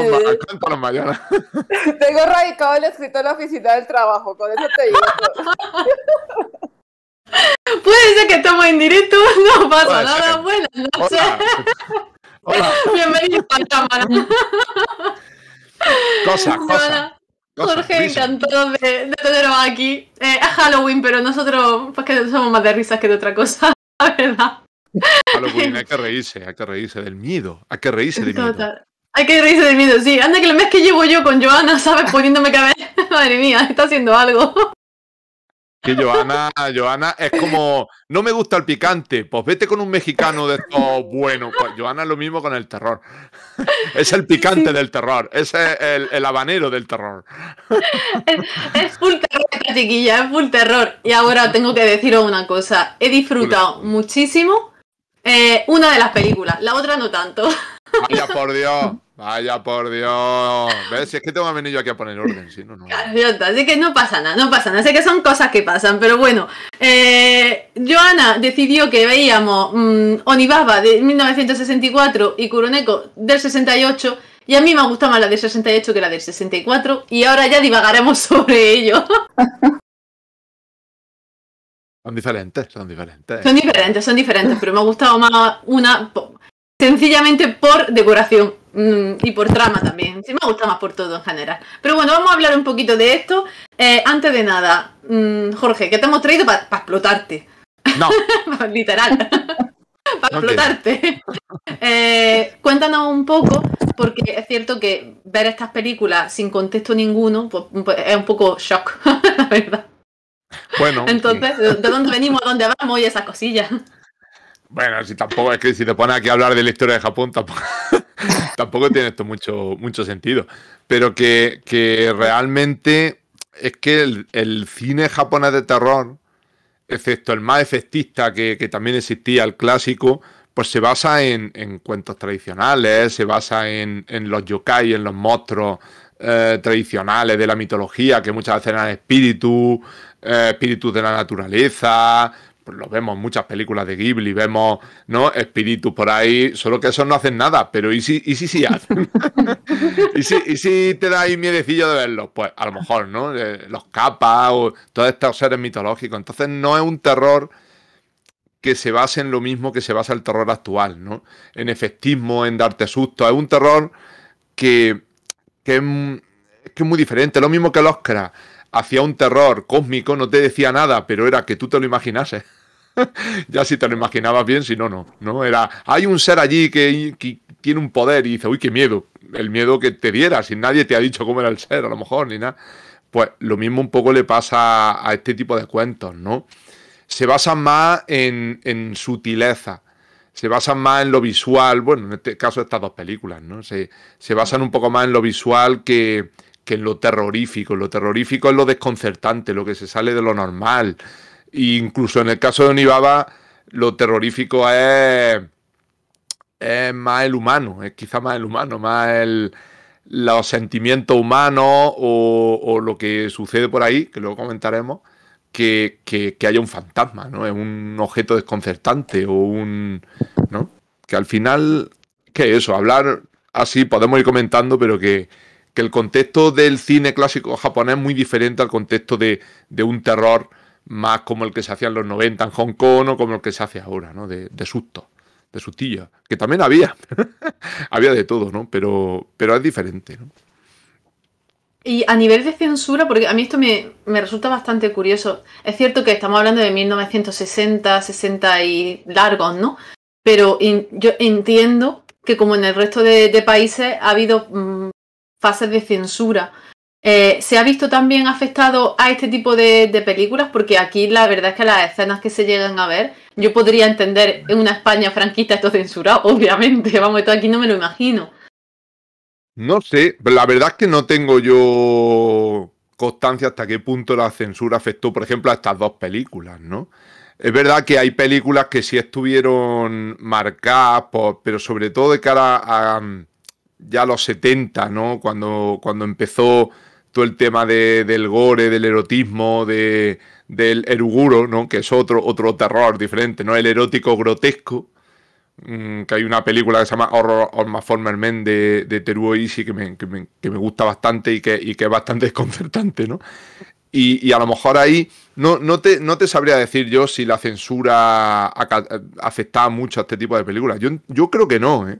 Tengo radicado el escrito en la oficina del trabajo, con eso te digo Puede ser que estamos en directo, no pasa nada, bueno. buenas noches. Hola. Hola. Bienvenido a la cámara. Cosa, Jorge, encantado de, teneros aquí. Eh, es Halloween, pero nosotros pues que somos más de risas que de otra cosa, la verdad. Halloween, hay que reírse, hay que reírse del miedo, hay que reírse del miedo. Hay que reírse del miedo, sí. Anda que el mes que llevo yo con Joana, ¿sabes? Poniéndome cabeza. Madre mía, está haciendo algo. Que Joana, Joana es como, no me gusta el picante, pues vete con un mexicano de estos bueno. Pues, Joana es lo mismo con el terror. Es el picante del terror, es el, habanero del terror. Es, full terror chiquilla, es full terror. Y ahora tengo que deciros una cosa, he disfrutado muchísimo eh, una de las películas, la otra no tanto. Vaya por Dios, vaya por Dios. ¿Ves? es que tengo a venir yo aquí a poner orden, si no, no. Así que no pasa nada, no pasa nada. Sé que son cosas que pasan, pero bueno. Eh, Joana decidió que veíamos mm, Onibaba de 1964 y Kuroneko del 68. Y a mí me gusta más la del 68 que la del 64. Y ahora ya divagaremos sobre ello. Son diferentes, son diferentes. Son diferentes, son diferentes, pero me ha gustado más una sencillamente por decoración mm, y por trama también. Sí, me gustado más por todo en general. Pero bueno, vamos a hablar un poquito de esto. Eh, antes de nada, mm, Jorge, ¿qué te hemos traído para explotarte? No. Literal. para explotarte. Eh, cuéntanos un poco, porque es cierto que ver estas películas sin contexto ninguno pues, pues, es un poco shock, la verdad. Bueno. Entonces, ¿de dónde venimos, dónde vamos y esas cosillas? Bueno, si tampoco es que si te pones aquí a hablar de la historia de Japón, tampoco, tampoco tiene esto mucho, mucho sentido. Pero que, realmente es que el, cine japonés de terror, excepto el más efectista que, también existía, el clásico, pues se basa en, cuentos tradicionales, se basa en, los yokai, en los monstruos eh, tradicionales de la mitología, que muchas veces eran espíritus, eh, espíritus de la naturaleza, pues lo vemos en muchas películas de Ghibli, vemos ¿no? espíritus por ahí, solo que esos no hacen nada, pero ¿y si, y si sí hacen? ¿Y, si, si, te da ahí miedecillo de verlos? Pues a lo mejor, ¿no? Eh, los capas o todos estos seres mitológicos. Entonces no es un terror que se base en lo mismo que se basa el terror actual, ¿no? En efectismo, en darte susto. Es un terror que, que, que es muy diferente. Lo mismo que el Oscar. Hacía un terror cósmico, no te decía nada, pero era que tú te lo imaginases. ya si te lo imaginabas bien, si no, no. No era, hay un ser allí que, tiene un poder y dice, uy, qué miedo. El miedo que te diera, si nadie te ha dicho cómo era el ser, a lo mejor, ni nada. Pues lo mismo un poco le pasa a este tipo de cuentos, ¿no? Se basan más en, sutileza, se basan más en lo visual, bueno, en este caso estas dos películas, ¿no? Se, se basan un poco más en lo visual que, que lo terrorífico. Lo terrorífico es lo desconcertante, lo que se sale de lo normal. E incluso en el caso de Onibaba, lo terrorífico es, es más el humano, es quizá más el humano, más el, los sentimientos humanos o, lo que sucede por ahí, que luego comentaremos, que, haya un fantasma, ¿no? Es un objeto desconcertante o un... ¿no? Que al final, ¿qué es eso? Hablar así, podemos ir comentando, pero que que el contexto del cine clásico japonés es muy diferente al contexto de, un terror más como el que se hacía en los 90 en Hong Kong o como el que se hace ahora, ¿no? De, de susto, de sustillo, que también había, había de todo, ¿no? Pero, pero es diferente, ¿no? Y a nivel de censura, porque a mí esto me, resulta bastante curioso, es cierto que estamos hablando de 1960, 60 y largos, ¿no? Pero yo entiendo que como en el resto de, países ha habido mm, fases de censura. Eh, ¿Se ha visto también afectado a este tipo de, películas? Porque aquí la verdad es que las escenas que se llegan a ver, yo podría entender en una España franquista esto censurado, obviamente, vamos, esto aquí no me lo imagino. No sé, la verdad es que no tengo yo constancia hasta qué punto la censura afectó, por ejemplo, a estas dos películas, ¿no? Es verdad que hay películas que sí estuvieron marcadas, pero sobre todo de cara a, ya los 70, ¿no? Cuando, cuando empezó todo el tema de, del gore, del erotismo, del eruguro, ¿no? Que es otro, otro terror diferente, ¿no? El erótico grotesco, mm, que hay una película que se llama Horror of Former Men de, de Teruo Ishii que me, gusta bastante y que, que es bastante desconcertante, ¿no? Y, a lo mejor ahí no, no, te, no te sabría decir yo si la censura afectaba mucho a este tipo de películas. Yo, yo creo que no, ¿eh?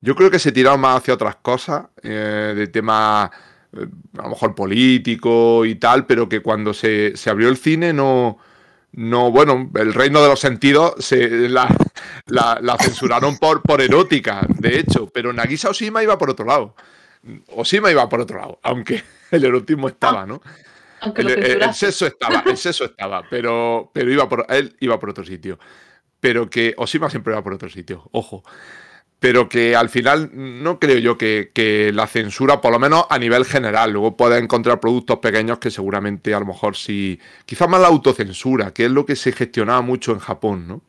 Yo creo que se tiraba más hacia otras cosas, eh, de tema eh, a lo mejor político y tal, pero que cuando se, se abrió el cine no, no, bueno, el reino de los sentidos se la, censuraron por, por erótica, de hecho, pero Nagisa Oshima iba por otro lado. Oshima iba por otro lado, aunque el erotismo estaba, ¿no? el, sexo estaba, el sexo estaba, pero, pero iba por, él iba por otro sitio. Pero que Oshima siempre iba por otro sitio, ojo pero que al final no creo yo que, la censura, por lo menos a nivel general, luego pueda encontrar productos pequeños que seguramente a lo mejor sí, quizás más la autocensura, que es lo que se gestionaba mucho en Japón, ¿no?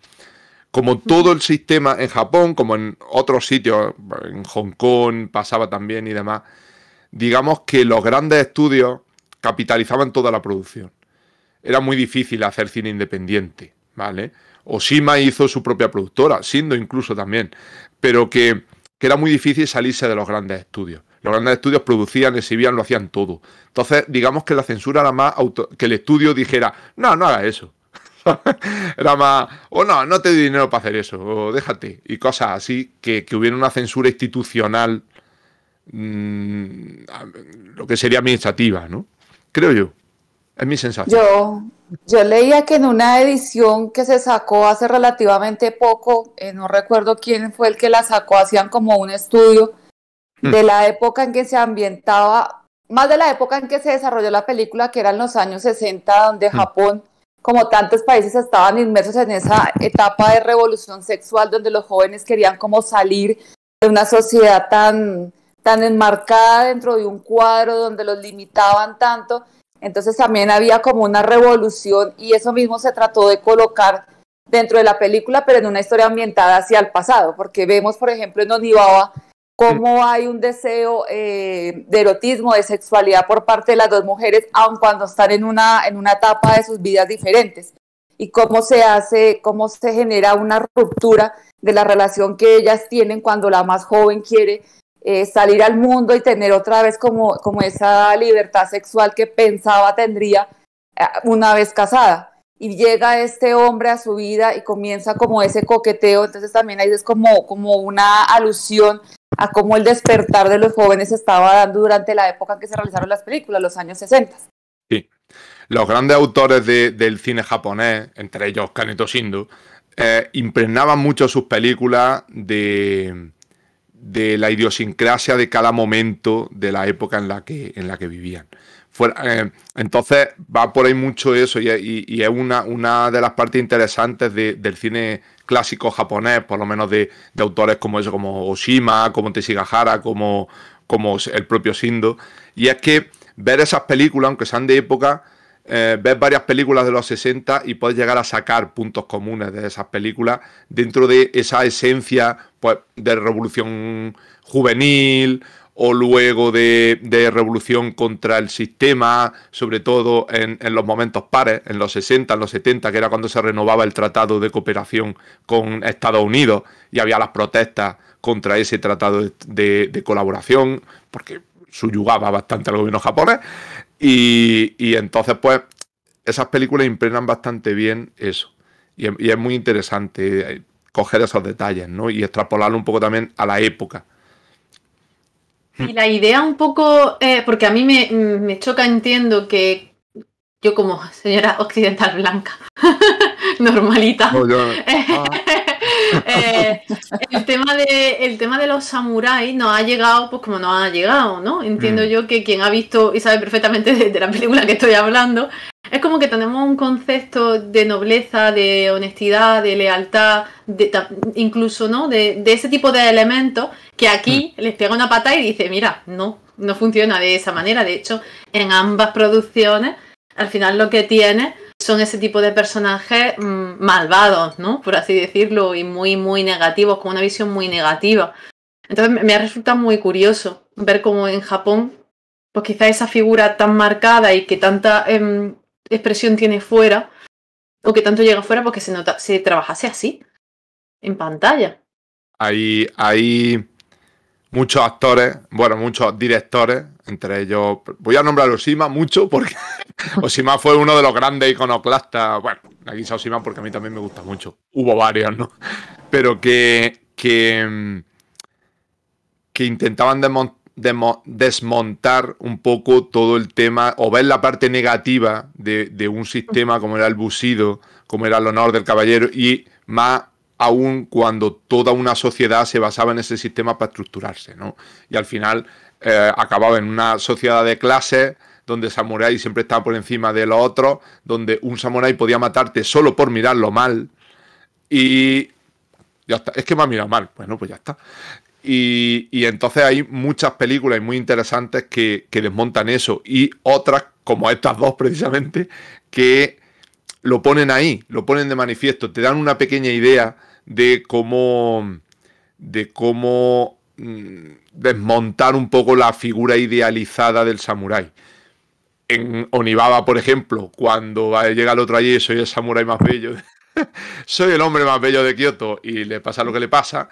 Como todo el sistema en Japón, como en otros sitios, en Hong Kong pasaba también y demás, digamos que los grandes estudios capitalizaban toda la producción. Era muy difícil hacer cine independiente, ¿vale? Shima hizo su propia productora, siendo incluso también pero que, era muy difícil salirse de los grandes estudios. Los grandes estudios producían, exhibían, lo hacían todo. Entonces, digamos que la censura era más auto que el estudio dijera, no, no hagas eso. era más, o no, no te doy dinero para hacer eso, o déjate. Y cosas así, que, que hubiera una censura institucional, mm, lo que sería administrativa, ¿no? Creo yo. Es mi sensación. Yo, yo leía que en una edición que se sacó hace relativamente poco, eh, no recuerdo quién fue el que la sacó, hacían como un estudio mm. de la época en que se ambientaba, más de la época en que se desarrolló la película, que eran los años 60, donde mm. Japón, como tantos países, estaban inmersos en esa etapa de revolución sexual, donde los jóvenes querían como salir de una sociedad tan, tan enmarcada dentro de un cuadro, donde los limitaban tanto entonces también había como una revolución y eso mismo se trató de colocar dentro de la película, pero en una historia ambientada hacia el pasado, porque vemos, por ejemplo, en Onibaba cómo hay un deseo eh, de erotismo, de sexualidad por parte de las dos mujeres, aun cuando están en una, en una etapa de sus vidas diferentes, y cómo se hace, cómo se genera una ruptura de la relación que ellas tienen cuando la más joven quiere eh, salir al mundo y tener otra vez como, como esa libertad sexual que pensaba tendría eh, una vez casada. Y llega este hombre a su vida y comienza como ese coqueteo, entonces también ahí es como, como una alusión a cómo el despertar de los jóvenes estaba dando durante la época en que se realizaron las películas, los años 60. Sí. Los grandes autores del cine japonés, entre ellos Kaneto Shindo, eh, impregnaban mucho sus películas de, de la idiosincrasia de cada momento de la época en la que, en la que vivían. Eh, entonces va por ahí mucho eso y, es una, de las partes interesantes del cine clásico japonés, por lo menos de, autores como eso, como Oshima, como Teshigahara, como, como el propio Sindo. Y es que ver esas películas, aunque sean de época, eh, ves varias películas de los 60 y puedes llegar a sacar puntos comunes de esas películas dentro de esa esencia pues, de revolución juvenil o luego de, revolución contra el sistema, sobre todo en, los momentos pares, en los 60, en los 70, que era cuando se renovaba el tratado de cooperación con Estados Unidos y había las protestas contra ese tratado de, de colaboración, porque subyugaba bastante al gobierno japonés. Y, entonces, pues, esas películas impregnan bastante bien eso. Y, es muy interesante eh, coger esos detalles, ¿no? Y extrapolarlo un poco también a la época. Y la idea un poco, eh, porque a mí me, choca, entiendo que yo como señora occidental blanca, normalita. Eh, ah. Eh, el, tema de, el tema de los samuráis nos ha llegado pues como nos ha llegado, ¿no? Entiendo mm. yo que quien ha visto y sabe perfectamente de, la película que estoy hablando, es como que tenemos un concepto de nobleza, de honestidad, de lealtad, incluso, ¿no? De, ese tipo de elementos que aquí mm. les pega una pata y dice, mira, no, no funciona de esa manera. De hecho, en ambas producciones, al final lo que tiene son ese tipo de personajes mm, malvados, ¿no? Por así decirlo, y muy, muy negativos, con una visión muy negativa. Entonces me ha resultado muy curioso ver cómo en Japón, pues quizá esa figura tan marcada y que tanta em, expresión tiene fuera, o que tanto llega fuera, porque pues se, nota, se trabajase así, en pantalla. Hay, hay muchos actores, bueno, muchos directores entre ellos, voy a nombrar a Osima mucho porque Osima fue uno de los grandes iconoclastas. Bueno, aquí está Osima porque a mí también me gusta mucho. Hubo varios, ¿no? Pero que, que, intentaban desmontar un poco todo el tema o ver la parte negativa de, de, un sistema como era el busido, como era el honor del caballero y más aún cuando toda una sociedad se basaba en ese sistema para estructurarse, ¿no? Y al final acabado eh, acababa en una sociedad de clase donde Samurai siempre estaba por encima de los otros, donde un samurái podía matarte solo por mirarlo mal. Y ya está, es que me ha mirado mal, bueno, pues ya está. Y, entonces hay muchas películas muy interesantes que, que, desmontan eso y otras, como estas dos precisamente, que lo ponen ahí, lo ponen de manifiesto, te dan una pequeña idea de cómo, de cómo Mm, desmontar un poco la figura idealizada del samurái. En Onibaba, por ejemplo, cuando llega el otro allí, soy el samurái más bello, soy el hombre más bello de Kioto y le pasa lo que le pasa.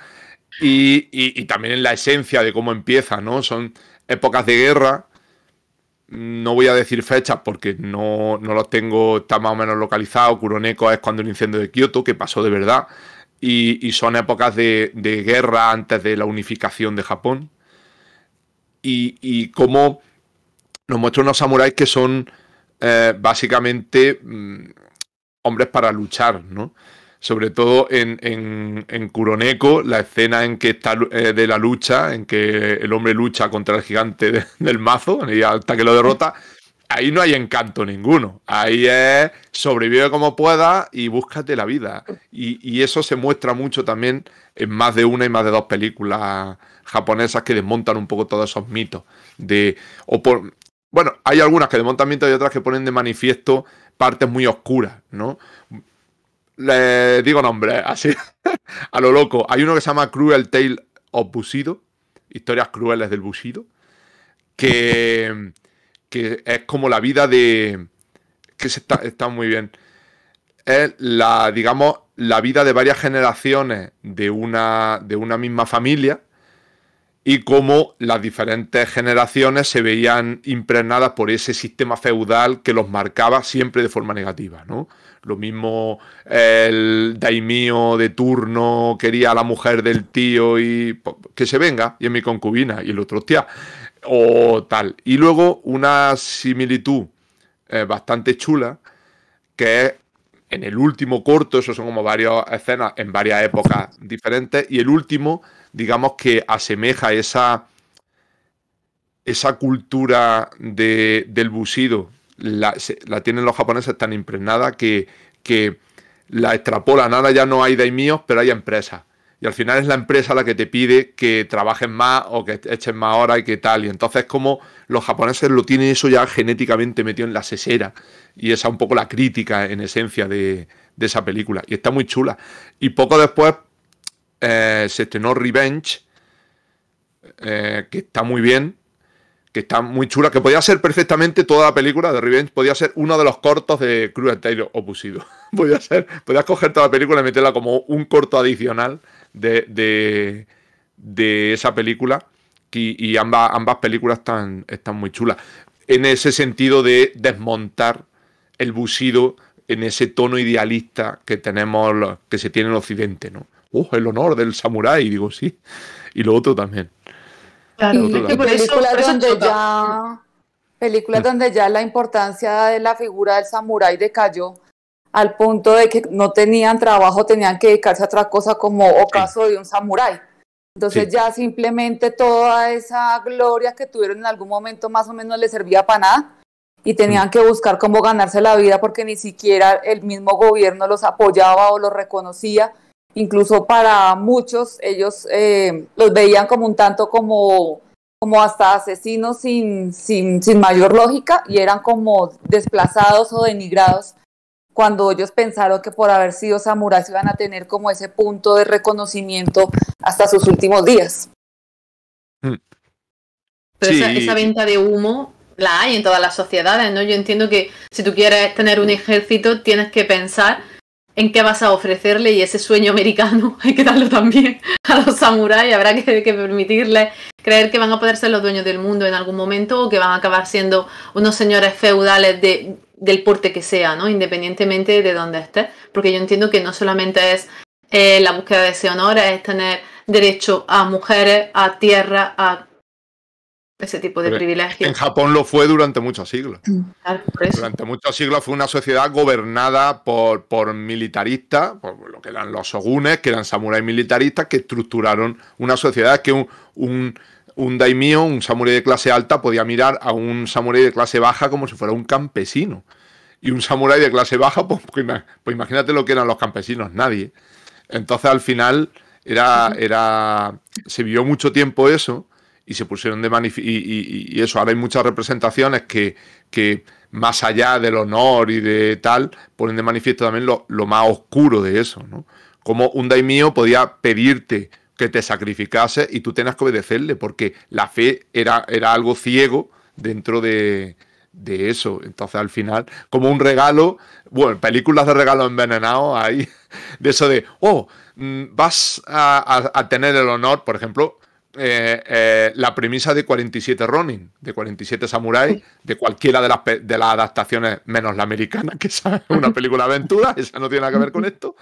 Y, también en la esencia de cómo empieza, ¿no? Son épocas de guerra. No voy a decir fechas porque no, no los tengo, está más o menos localizado. Kuroneko es cuando el incendio de Kioto, que pasó de verdad y, son épocas de, guerra antes de la unificación de Japón. Y, cómo nos muestran unos samuráis que son eh, básicamente mm, hombres para luchar, ¿no? Sobre todo en, en, Kuroneko, la escena en que está eh, de la lucha, en que el hombre lucha contra el gigante del mazo hasta que lo derrota. ahí no hay encanto ninguno. Ahí es sobrevive como pueda y búscate la vida. Y, eso se muestra mucho también en más de una y más de dos películas japonesas que desmontan un poco todos esos mitos. De, o por, bueno, hay algunas que desmontan mitos y otras que ponen de manifiesto partes muy oscuras, ¿no? Le digo nombre así, a lo loco. Hay uno que se llama Cruel Tale of Bushido, historias crueles del Bushido, que que es como la vida de... que se está, está muy bien. Es la, digamos, la vida de varias generaciones de una, de una misma familia y cómo las diferentes generaciones se veían impregnadas por ese sistema feudal que los marcaba siempre de forma negativa, ¿no? Lo mismo el daimío de turno quería a la mujer del tío y que se venga, y es mi concubina, y el otro, hostia, o tal. Y luego una similitud eh, bastante chula, que es en el último corto, eso son como varias escenas en varias épocas diferentes, y el último, digamos que asemeja esa, esa cultura del busido, la, tienen los japoneses tan impregnada que, que la extrapolan. Ahora ya no hay míos, pero hay empresas y al final es la empresa la que te pide que trabajes más o que echen más horas y que tal. Y entonces como los japoneses lo tienen eso ya genéticamente metido en la sesera. Y esa es un poco la crítica en esencia de, esa película. Y está muy chula. Y poco después eh, se estrenó Revenge, eh, que está muy bien. Que está muy chula, que podía ser perfectamente toda la película de Revenge, podía ser uno de los cortos de Cruel Taylor opusido. podía ser, podías coger toda la película y meterla como un corto adicional de, esa película y, ambas, películas están, están muy chulas. En ese sentido de desmontar el busido en ese tono idealista que tenemos, que se tiene en Occidente, ¿no? ¡Oh, el honor del samurái! Digo, sí. Y lo otro también. películas donde ya la importancia de la figura del samurái decayó al punto de que no tenían trabajo, tenían que dedicarse a otra cosa como ocaso de un samurái. Entonces ya simplemente toda esa gloria que tuvieron en algún momento más o menos les servía para nada y tenían mm. que buscar cómo ganarse la vida porque ni siquiera el mismo gobierno los apoyaba o los reconocía. Incluso para muchos ellos eh, los veían como un tanto como, como hasta asesinos sin, sin, sin mayor lógica y eran como desplazados o denigrados cuando ellos pensaron que por haber sido samuráis iban a tener como ese punto de reconocimiento hasta sus últimos días. Hmm. Pero esa, venta de humo la hay en todas las sociedades, ¿no? Yo entiendo que si tú quieres tener un ejército tienes que pensar en qué vas a ofrecerle y ese sueño americano hay que darlo también a los samuráis. Habrá que, que, permitirles creer que van a poder ser los dueños del mundo en algún momento o que van a acabar siendo unos señores feudales de del porte que sea, ¿no? Independientemente de dónde esté. Porque yo entiendo que no solamente es eh, la búsqueda de ese honor, es tener derecho a mujeres, a tierra, a ese tipo de privilegios. En Japón lo fue durante muchos siglos. Mm, durante muchos siglos fue una sociedad gobernada por, por militaristas, por lo que eran los shogunes, que eran samuráis militaristas, que estructuraron una sociedad que un un daimio, un samurái de clase alta, podía mirar a un samurái de clase baja como si fuera un campesino. Y un samurái de clase baja, pues, pues, pues, imagínate lo que eran los campesinos, nadie. Entonces al final era, era, se vivió mucho tiempo eso y se pusieron de manifiesto. Y, eso, ahora hay muchas representaciones que, más allá del honor y de tal, ponen de manifiesto también lo, más oscuro de eso, ¿no? Como un daimio podía pedirte que te sacrificase y tú tenías que obedecerle, porque la fe era, era algo ciego dentro de, eso. Entonces, al final, como un regalo, bueno, películas de regalo envenenado ahí, de eso de, oh, mm, vas a, tener el honor, por ejemplo, eh, eh, la premisa de 47 Ronin, de 47 Samurai, de cualquiera de las, de las adaptaciones, menos la americana, que es una película aventura, esa no tiene nada que ver con esto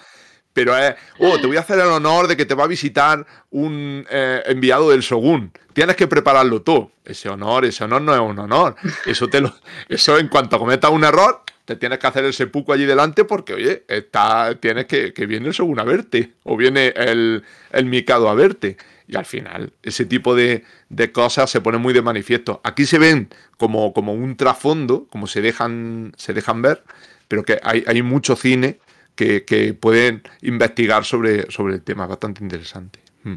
pero eh, oh, te voy a hacer el honor de que te va a visitar un eh, enviado del Shogun. Tienes que prepararlo tú. Ese honor, ese honor no es un honor. Eso, te lo, eso en cuanto cometas un error, te tienes que hacer el sepuco allí delante porque, oye, está, tienes que, que viene el Shogun a verte o viene el, el Mikado a verte. Y al final, ese tipo de, cosas se pone muy de manifiesto. Aquí se ven como, como un trasfondo, como se dejan, se dejan ver, pero que hay, hay mucho cine que, pueden investigar sobre, sobre el tema, bastante interesante. Mm.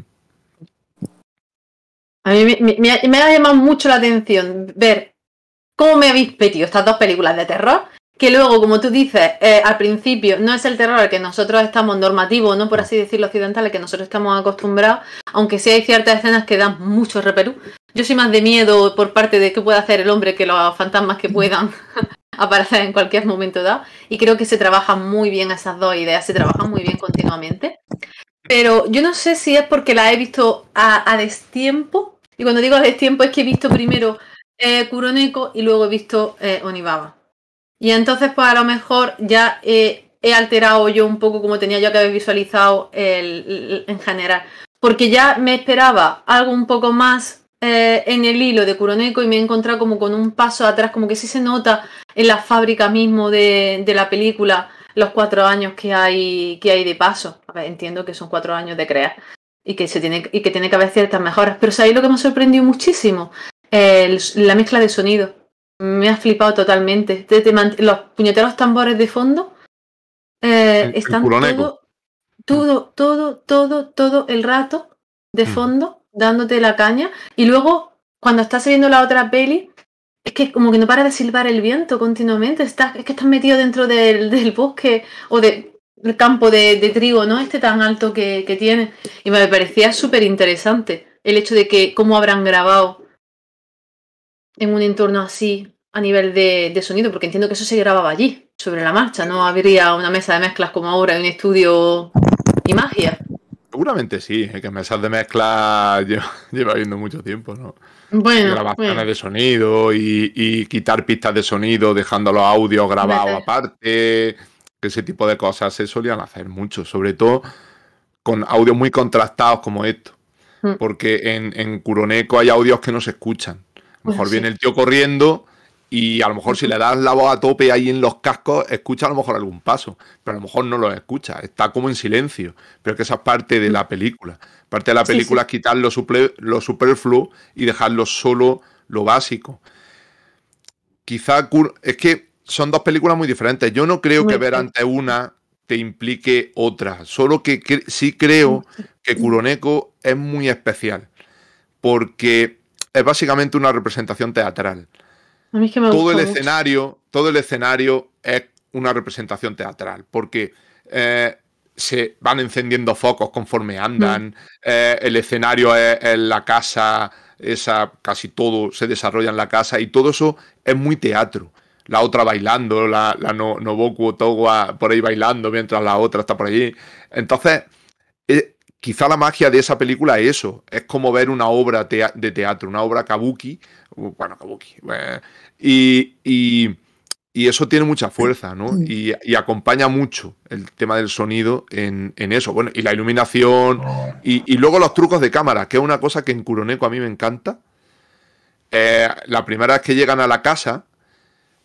A mí me, ha llamado mucho la atención ver cómo me habéis metido estas dos películas de terror, que luego, como tú dices, eh, al principio no es el terror al que nosotros estamos normativo, no por así decirlo occidental, al que nosotros estamos acostumbrados, aunque sí hay ciertas escenas que dan mucho reperú. Yo soy más de miedo por parte de qué puede hacer el hombre que los fantasmas que mm. puedan aparecer en cualquier momento dado. Y creo que se trabajan muy bien esas dos ideas, se trabajan muy bien continuamente. Pero yo no sé si es porque la he visto a, destiempo. Y cuando digo a destiempo es que he visto primero eh, Kuroneko y luego he visto eh, Onibaba. Y entonces, pues a lo mejor ya he alterado yo un poco como tenía yo que haber visualizado el, en general. Porque ya me esperaba algo un poco más eh, en el hilo de Kuroneko y me he encontrado como con un paso atrás, como que sí se nota en la fábrica mismo de, la película los cuatro años que hay, que hay de paso. entiendo que son cuatro años de crear y que, se tiene, y que tiene que haber ciertas mejoras, pero sabéis lo que me ha sorprendido muchísimo, la mezcla de sonido Me ha flipado totalmente. los puñeteros tambores de fondo eh, están todo, todo, todo, todo, todo el rato de mm. fondo dándote la caña. Y luego, cuando estás viendo la otra peli, es que como que no para de silbar el viento continuamente. Estás, es que estás metido dentro del, bosque o del campo de, trigo, ¿no? Este tan alto que, tiene. Y me parecía súper interesante el hecho de que cómo habrán grabado en un entorno así a nivel de, sonido, porque entiendo que eso se grababa allí, sobre la marcha, no habría una mesa de mezclas como ahora, en un estudio y magia. Seguramente sí, es que mesas de mezcla lleva, habiendo mucho tiempo, ¿no? Bueno, grabaciones pues. de sonido y, quitar pistas de sonido dejando los audios grabados aparte, que ese tipo de cosas se solían hacer mucho, sobre todo con audios muy contrastados como esto, mm. porque en, en Curoneco hay audios que no se escuchan. mejor viene el tío corriendo y a lo mejor si le das la voz a tope ahí en los cascos, escucha a lo mejor algún paso, pero a lo mejor no lo escucha, está como en silencio. Pero es que esa es parte de la mm. película. Parte de la película es quitar lo, superfluo y dejarlo solo lo básico. Quizá es que son dos películas muy diferentes. Yo no creo que ver ante una te implique otra, solo que, sí creo mm, que Curoneco es muy especial, porque es básicamente una representación teatral todo el escenario, todo el escenario es una representación teatral, porque eh, se van encendiendo focos conforme andan, mm. eh, el escenario es, la casa, esa casi todo se desarrolla en la casa y todo eso es muy teatro. La otra bailando, la, la Noboku Otowa por ahí bailando mientras la otra está por allí. Entonces, eh, quizá la magia de esa película es eso, es como ver una obra de teatro, una obra kabuki bueno, Kabuki. Eh, y, eso tiene mucha fuerza, ¿no? Mm. Y, acompaña mucho el tema del sonido en, eso. Bueno, y la iluminación, y, luego los trucos de cámara, que es una cosa que en Kuroneco a mí me encanta. Eh, la primera vez que llegan a la casa,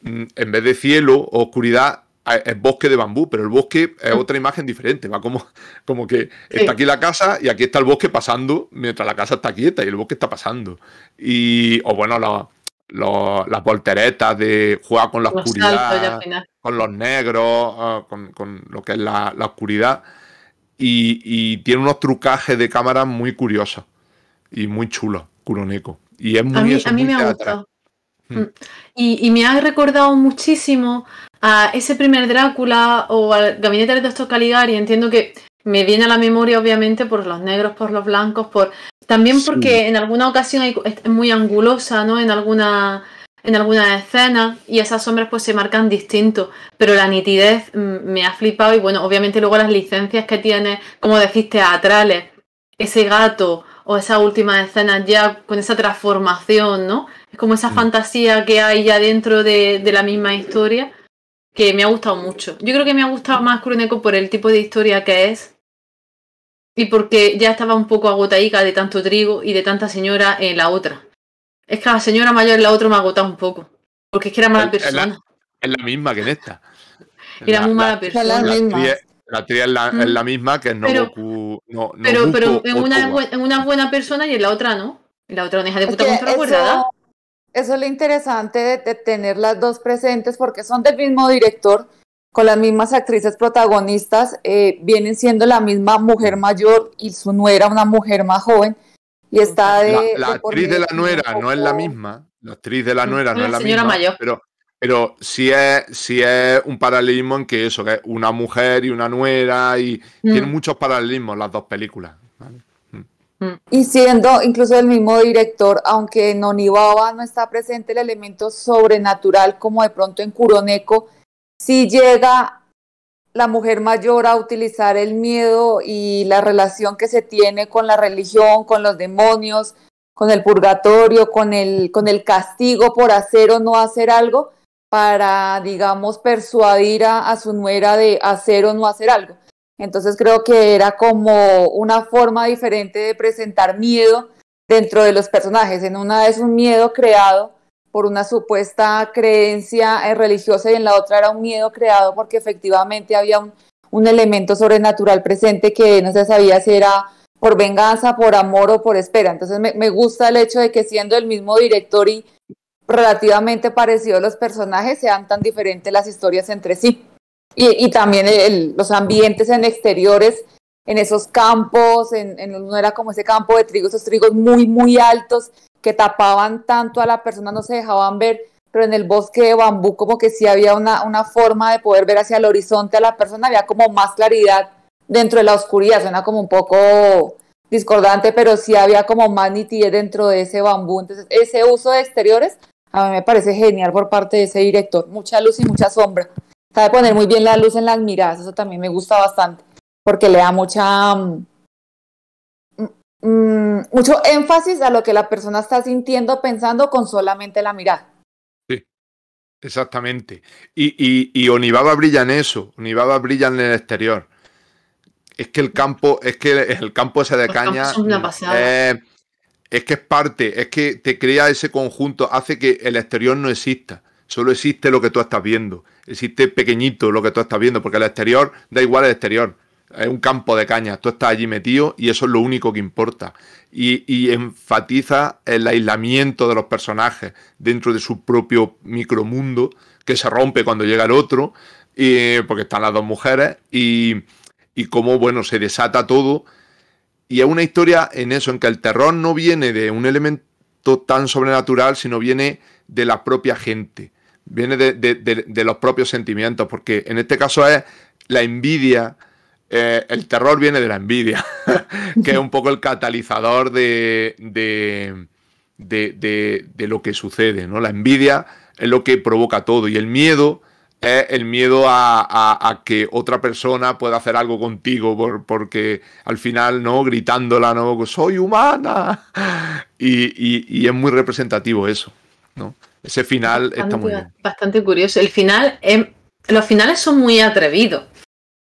mm, en vez de cielo oscuridad, Ah, es bosque de bambú, pero el bosque es mm. otra imagen diferente, va como, como que está aquí la casa y aquí está el bosque pasando, mientras la casa está quieta y el bosque está pasando. Y, o bueno, la, las volteretas de jugar con la oscuridad, con los negros, ah, con, lo que es la, oscuridad. Y, tiene unos trucajes de cámara muy curiosos y muy chulos, Curoneco Y es muy a me ha gustado. Mm. Mm. Y, me ha recordado muchísimo a ese primer Drácula o al Gabinete de Doctor Caligari. Entiendo que me viene a la memoria, obviamente, por los negros, por los blancos, por también porque en alguna ocasión es muy angulosa, ¿no? En alguna en algunas escenas y esas sombras pues se marcan distinto, pero la nitidez mm, me ha flipado y bueno, obviamente luego las licencias que tiene, como decís, teatrales, ese gato, o esas últimas escenas ya con esa transformación, ¿no? Es como esa mm. fantasía que hay ya dentro de, la misma historia que me ha gustado mucho. Yo creo que me ha gustado más Kuroneko por el tipo de historia que es y porque ya estaba un poco agotadica de tanto trigo y de tanta señora en la otra. Es que la señora mayor en la otra me ha agotado un poco, porque es que era mala persona. Es la, misma que en esta. Era muy mala persona la actriz es mm. la, misma, que es no no, pero, en, una, en una, buena persona y en la otra no. En la otra no es de eso, es lo interesante de, tener las dos presentes porque son del mismo director, con las mismas actrices protagonistas, eh, vienen siendo la misma mujer mayor y su nuera una mujer más joven. Y está de. La, actriz de la nuera no es la misma. La actriz de la mm, nuera no, es la misma. Mayor. Pero pero sí es, un paralelismo en que eso, que una mujer y una nuera, y mm. tienen muchos paralelismos las dos películas. Mm. Mm. Y siendo incluso el mismo director, aunque en Onibaba no está presente el elemento sobrenatural como de pronto en Curoneco, si sí llega la mujer mayor a utilizar el miedo y la relación que se tiene con la religión, con los demonios, con el purgatorio, con el, con el castigo por hacer o no hacer algo, para, digamos, persuadir a, su nuera de hacer o no hacer algo. Entonces creo que era como una forma diferente de presentar miedo dentro de los personajes. En una es un miedo creado por una supuesta creencia eh, religiosa y en la otra era un miedo creado porque efectivamente había un, elemento sobrenatural presente que no se sabía si era por venganza, por amor o por espera. Entonces me gusta el hecho de que siendo el mismo director y relativamente parecidos los personajes, sean tan diferentes las historias entre sí. Y, también los ambientes en exteriores, en esos campos, en, era como ese campo de trigo, esos trigos muy, muy altos que tapaban tanto a la persona, no se dejaban ver, pero en el bosque de bambú como que sí había una, una forma de poder ver hacia el horizonte a la persona, había como más claridad dentro de la oscuridad, suena como un poco discordante, pero sí había como más nitidez dentro de ese bambú. Entonces, ese uso de exteriores a mí me parece genial por parte de ese director. Mucha luz y mucha sombra. Sabe poner muy bien la luz en las miradas, eso también me gusta bastante, porque le da mucha... Mm, mm, mm, mucho énfasis a lo que la persona está sintiendo, pensando con solamente la mirada. Sí, exactamente. Y, y, y Onibaba brilla en eso, Onibaba brilla en el exterior es que el campo, es que el campo ese de caña. Es eh, es que es parte, es que te crea ese conjunto, hace que el exterior no exista. Solo existe lo que tú estás viendo. Existe pequeñito lo que tú estás viendo, porque el exterior da igual el exterior. Es un campo de caña, tú estás allí metido y eso es lo único que importa. Y, enfatiza el aislamiento de los personajes dentro de su propio micromundo, que se rompe cuando llega el otro, y, porque están las dos mujeres, y, y cómo, bueno, se desata todo y es una historia en eso, en que el terror no viene de un elemento tan sobrenatural, sino viene de la propia gente, viene de, los propios sentimientos, porque en este caso es la envidia, eh, el terror viene de la envidia, que es un poco el catalizador de, de, de, de, lo que sucede, ¿no? La envidia es lo que provoca todo y el miedo es el miedo a, que otra persona pueda hacer algo contigo, porque al final, ¿no? Gritándola, ¿no? Pues, Soy humana. Y, es muy representativo eso, ¿no? Ese final está muy Bastante curioso. El final, em, los finales son muy atrevidos.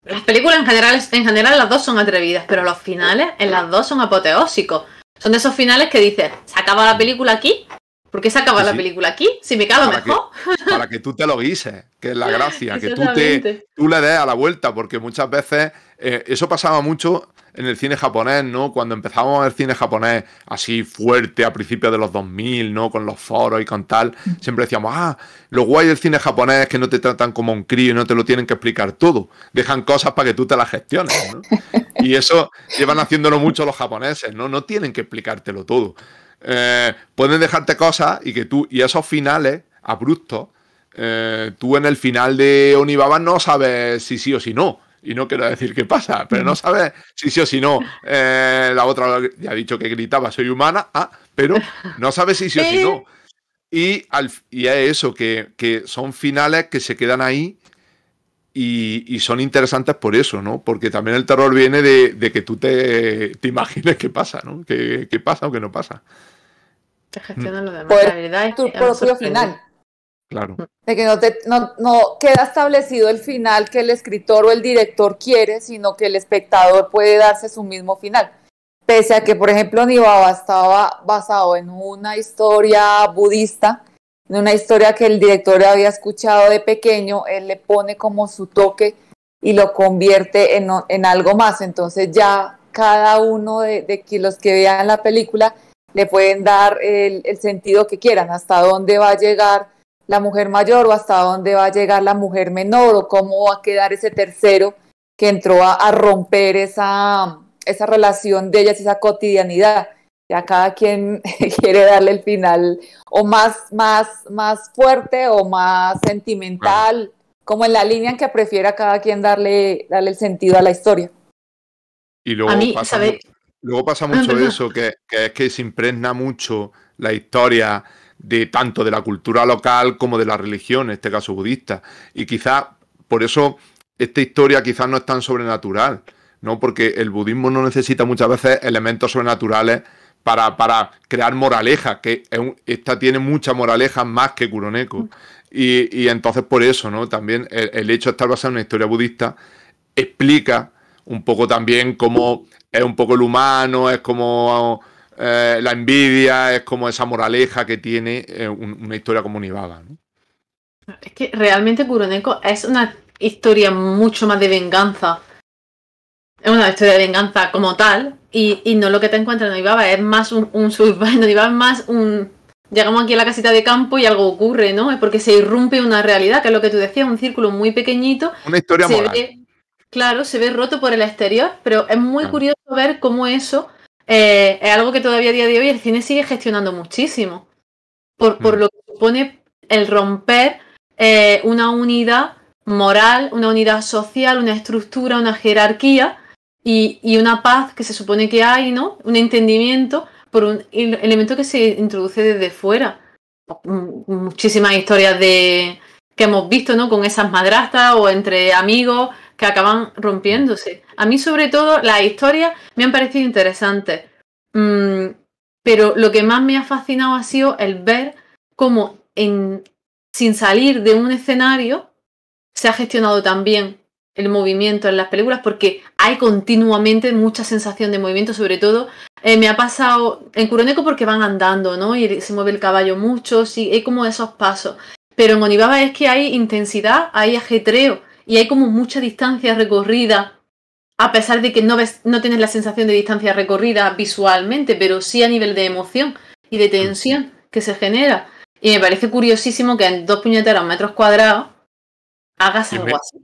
Las películas en general, en general las dos son atrevidas, pero los finales en las dos son apoteósicos. Son de esos finales que dices, se acaba la película aquí ¿Por qué se acaba la película aquí? Si me cago mejor. para que tú te lo guises, que es la gracia, que tú, te, tú le des a la vuelta, porque muchas veces eh, eso pasaba mucho en el cine japonés, ¿no? Cuando empezábamos el cine japonés así fuerte a principios de los 2000, ¿no? Con los foros y con tal, siempre decíamos, ah, lo guay del cine japonés es que no te tratan como un crío y no te lo tienen que explicar todo. Dejan cosas para que tú te las gestiones, ¿no? Y eso llevan haciéndolo mucho los japoneses, ¿no? No tienen que explicártelo todo. Eh, pueden dejarte cosas y que tú, y esos finales abruptos, eh, tú en el final de Onibaba no sabes si sí o si no. Y no quiero decir qué pasa, pero no sabes si sí o si no. Eh, la otra ya ha dicho que gritaba, soy humana, ah, pero no sabes si sí o si no. Y, y es eso, que, son finales que se quedan ahí y, son interesantes por eso, ¿no? Porque también el terror viene de, que tú te, te, imagines qué pasa, ¿no? ¿Qué, qué pasa o qué no pasa. Te gestiona mm. lo demás. es tu propio final. Claro. Mm. De que no, queda establecido el final que el escritor o el director quiere, sino que el espectador puede darse su mismo final. Pese a que, por ejemplo, Nibaba estaba basado en una historia budista, en una historia que el director había escuchado de pequeño, él le pone como su toque y lo convierte en, algo más. Entonces ya cada uno de, de los que vean la película le pueden dar el, sentido que quieran, hasta dónde va a llegar la mujer mayor o hasta dónde va a llegar la mujer menor o cómo va a quedar ese tercero que entró a, romper esa, esa relación de ellas, esa cotidianidad. Ya cada quien quiere darle el final o más, más, más fuerte o más sentimental, como en la línea en que prefiera cada quien darle, darle el sentido a la historia. luego a mí, pasa, Luego pasa ah, mucho eso, que, es que se impregna mucho la historia de tanto de la cultura local como de la religión, en este caso budista. Y quizás por eso esta historia quizás no es tan sobrenatural, ¿no? Porque el budismo no necesita muchas veces elementos sobrenaturales para, crear moralejas, que esta tiene muchas moralejas más que Kuroneko. Mm. Y, y, entonces por eso, ¿no? También el, el hecho de estar basado en una historia budista explica un poco también como es un poco el humano, es como eh, la envidia, es como esa moraleja que tiene eh, una historia como Nibaba, ¿no? Es que realmente Kuroneko es una historia mucho más de venganza. Es una historia de venganza como tal. Y, y no lo que te encuentras en Nivaga es más un, un survival, es más un... Llegamos aquí a la casita de campo y algo ocurre, ¿no? Es porque se irrumpe una realidad, que es lo que tú decías, un círculo muy pequeñito. Una historia moral. Ve, Claro, se ve roto por el exterior, pero es muy curioso ver cómo eso eh, es algo que todavía a día de hoy el cine sigue gestionando muchísimo. Por, mm. lo que supone el romper eh, una unidad moral, una unidad social, una estructura, una jerarquía y, y, una paz que se supone que hay, ¿no? Un entendimiento por un elemento que se introduce desde fuera. Muchísimas historias de que hemos visto, ¿no? Con esas madrastas o entre amigos que acaban rompiéndose. A mí sobre todo las historias me han parecido interesantes, mm, pero lo que más me ha fascinado ha sido el ver cómo sin salir de un escenario se ha gestionado también el movimiento en las películas porque hay continuamente mucha sensación de movimiento, sobre todo eh, me ha pasado en Kuroneko porque van andando, ¿no? Y se mueve el caballo mucho, sí, hay como esos pasos. Pero en Onibaba es que hay intensidad, hay ajetreo, y hay como mucha distancia recorrida, a pesar de que no, ves, no tienes la sensación de distancia recorrida visualmente, pero sí a nivel de emoción y de tensión que se genera. Y me parece curiosísimo que en dos puñeteros metros cuadrados hagas algo así.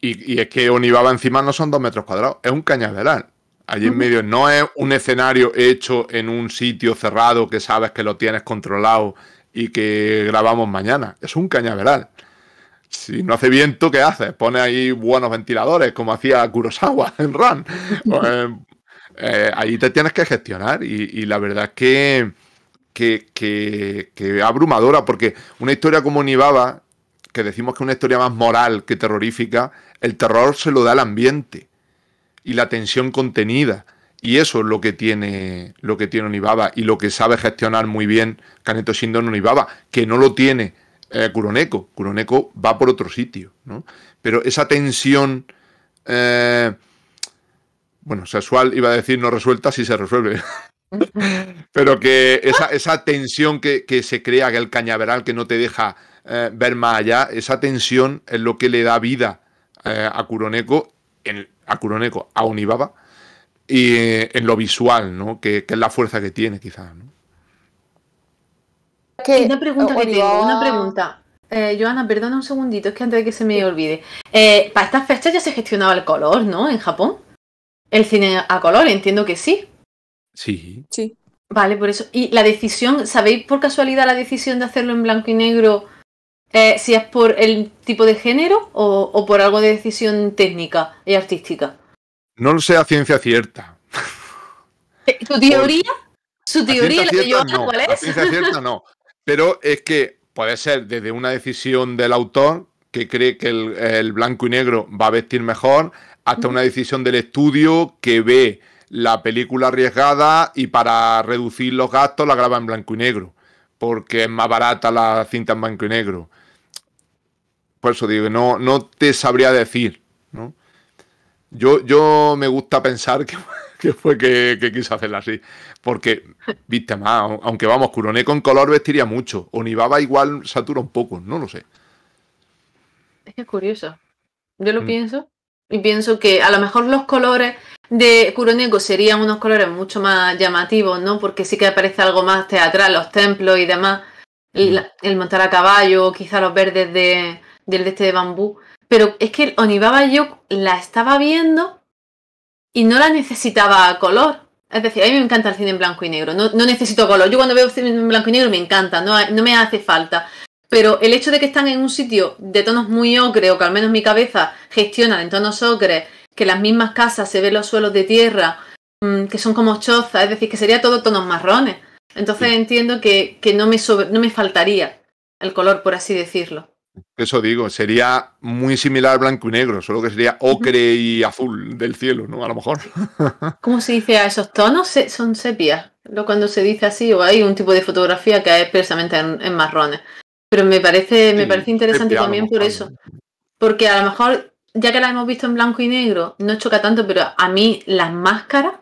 Y, es que Onibaba encima no son dos metros cuadrados, es un cañaveral. Allí en medio no es un escenario hecho en un sitio cerrado que sabes que lo tienes controlado y que grabamos mañana. Es un cañaveral si no hace viento, ¿qué haces? Pone ahí buenos ventiladores, como hacía Kurosawa en Run. Pues, eh, ahí te tienes que gestionar y, la verdad es que, que, abrumadora, porque una historia como Nibaba, que decimos que es una historia más moral que terrorífica, el terror se lo da el ambiente y la tensión contenida. Y eso es lo que tiene lo que tiene y lo que sabe gestionar muy bien Caneto Shindo en que no lo tiene eh, Kuroneko va por otro sitio, ¿no? Pero esa tensión, eh, bueno, sexual iba a decir no resuelta, sí se resuelve. Pero que esa, tensión que, se crea, que el cañaveral que no te deja eh, ver más allá, esa tensión es lo que le da vida eh, a Kuroneko, en, a Curoneco, a Unibaba, y en lo visual, ¿no? Que, que es la fuerza que tiene, quizás, ¿no? una pregunta que tengo, una pregunta. Eh, Joana, perdona un segundito, es que antes de que se me olvide. Eh, para estas fechas ya se gestionaba el color, ¿no? En Japón. El cine a color, entiendo que sí. Sí. Sí. Vale, por eso. Y la decisión, ¿sabéis por casualidad la decisión de hacerlo en blanco y negro? Eh, si es por el tipo de género o, por algo de decisión técnica y artística. No lo sé a ciencia cierta. ¿Tu teoría? ¿Su teoría? La ¿cuál es? A ciencia cierta no. Pero es que puede ser desde una decisión del autor que cree que el, blanco y negro va a vestir mejor, hasta una decisión del estudio que ve la película arriesgada y para reducir los gastos la graba en blanco y negro, porque es más barata la cinta en blanco y negro. Por eso digo, no, no te sabría decir. Yo, yo me gusta pensar que, fue que, que, quiso hacerla así, porque vista más. Aunque vamos, Kuroneko con color vestiría mucho. Onibaba igual satura un poco, no lo sé. Es curioso. Yo lo mm. pienso. Y pienso que a lo mejor los colores de Kuroneko serían unos colores mucho más llamativos, ¿no? Porque sí que aparece algo más teatral, los templos y demás. El, mm. montar a caballo, quizá los verdes de, del este de bambú. Pero es que Onibaba yo la estaba viendo y no la necesitaba a color. Es decir, a mí me encanta el cine en blanco y negro, no, necesito color. Yo cuando veo cine en blanco y negro me encanta, no, me hace falta. Pero el hecho de que están en un sitio de tonos muy ocre, o que al menos mi cabeza gestiona en tonos ocres, que las mismas casas se ven los suelos de tierra, mm, que son como chozas, es decir, que sería todo tonos marrones. Entonces entiendo que, que no, me no me faltaría el color, por así decirlo. Eso digo, sería muy similar blanco y negro, solo que sería ocre y azul del cielo, ¿no? A lo mejor. ¿Cómo se dice a esos tonos? son sepia. Cuando se dice así, o hay un tipo de fotografía que es precisamente en, marrones. Pero me parece, me parece interesante también por eso. Porque a lo mejor, ya que la hemos visto en blanco y negro, no choca tanto, pero a mí las máscaras,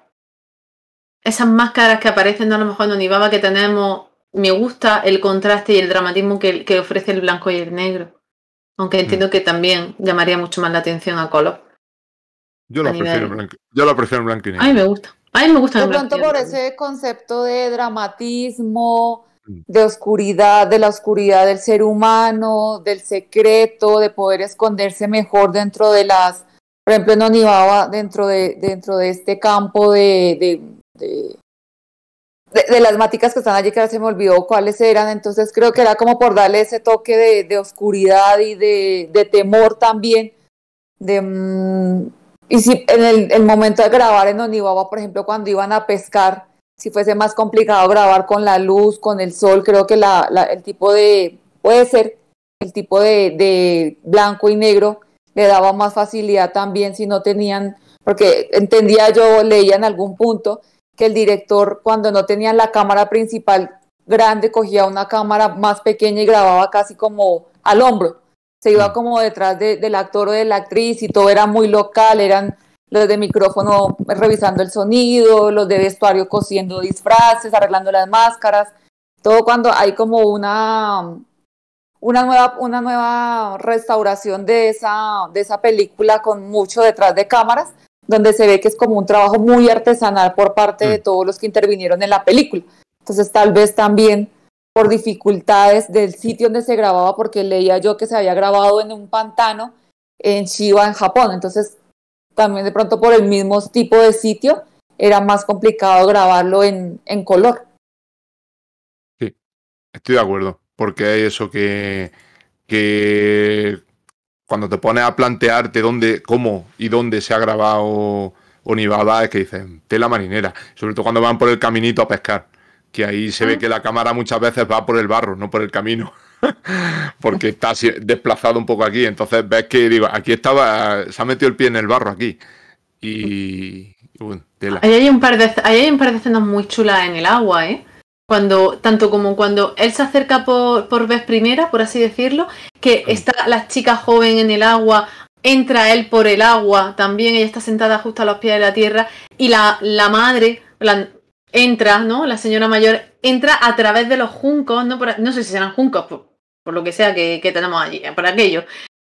esas máscaras que aparecen a lo mejor en Onibaba que tenemos me gusta el contraste y el dramatismo que, que ofrece el blanco y el negro. Aunque mm. entiendo que también llamaría mucho más la atención a color. Yo lo, prefiero en blanco, yo lo prefiero en blanco y negro. A mí me gusta. A me gusta. De pronto por ese concepto de dramatismo, mm. de oscuridad, de la oscuridad del ser humano, del secreto, de poder esconderse mejor dentro de las, por ejemplo, en Onibaba, dentro de, dentro de este campo de, de de, las maticas que están allí, que ahora se me olvidó cuáles eran, entonces creo que era como por darle ese toque de, oscuridad y de, temor también. De, mm, y si en el, momento de grabar en Onibaba, por ejemplo, cuando iban a pescar, si fuese más complicado grabar con la luz, con el sol, creo que la, el tipo de, puede ser, el tipo de blanco y negro le daba más facilidad también si no tenían, porque entendía yo, leía en algún punto que el director cuando no tenía la cámara principal grande cogía una cámara más pequeña y grababa casi como al hombro. Se iba mm. como detrás del actor o de la actriz y todo era muy local, eran los de micrófono revisando el sonido, los de vestuario cosiendo disfraces, arreglando las máscaras, todo cuando hay como una, una, nueva, una nueva restauración de esa, de esa película con mucho detrás de cámaras, donde se ve que es como un trabajo muy artesanal por parte de mm. todos los que intervinieron en la película. Entonces tal vez también por dificultades del sitio donde se grababa, porque leía yo que se había grabado en un pantano en Chiba en Japón. Entonces también de pronto por el mismo tipo de sitio era más complicado grabarlo en, en color. Sí, estoy de acuerdo, porque hay eso que, que cuando te pones a plantearte dónde, cómo y dónde se ha grabado Onibaba, es que dicen, tela marinera, sobre todo cuando van por el caminito a pescar, que ahí se ve que la cámara muchas veces va por el barro, no por el camino. porque está desplazado un poco aquí, entonces ves que digo, aquí estaba, se ha metido el pie en el barro aquí. Y, Ahí hay un par de ahí hay un par de escenas muy chulas en el agua, ¿eh? Cuando, tanto como cuando él se acerca por, por vez primera, por así decirlo, que está la chica joven en el agua, entra él por el agua también, ella está sentada justo a los pies de la tierra, y la, madre la, entra, ¿no? La señora mayor entra a través de los juncos, no, no sé si serán juncos, por, lo que sea que, que, tenemos allí, por aquello,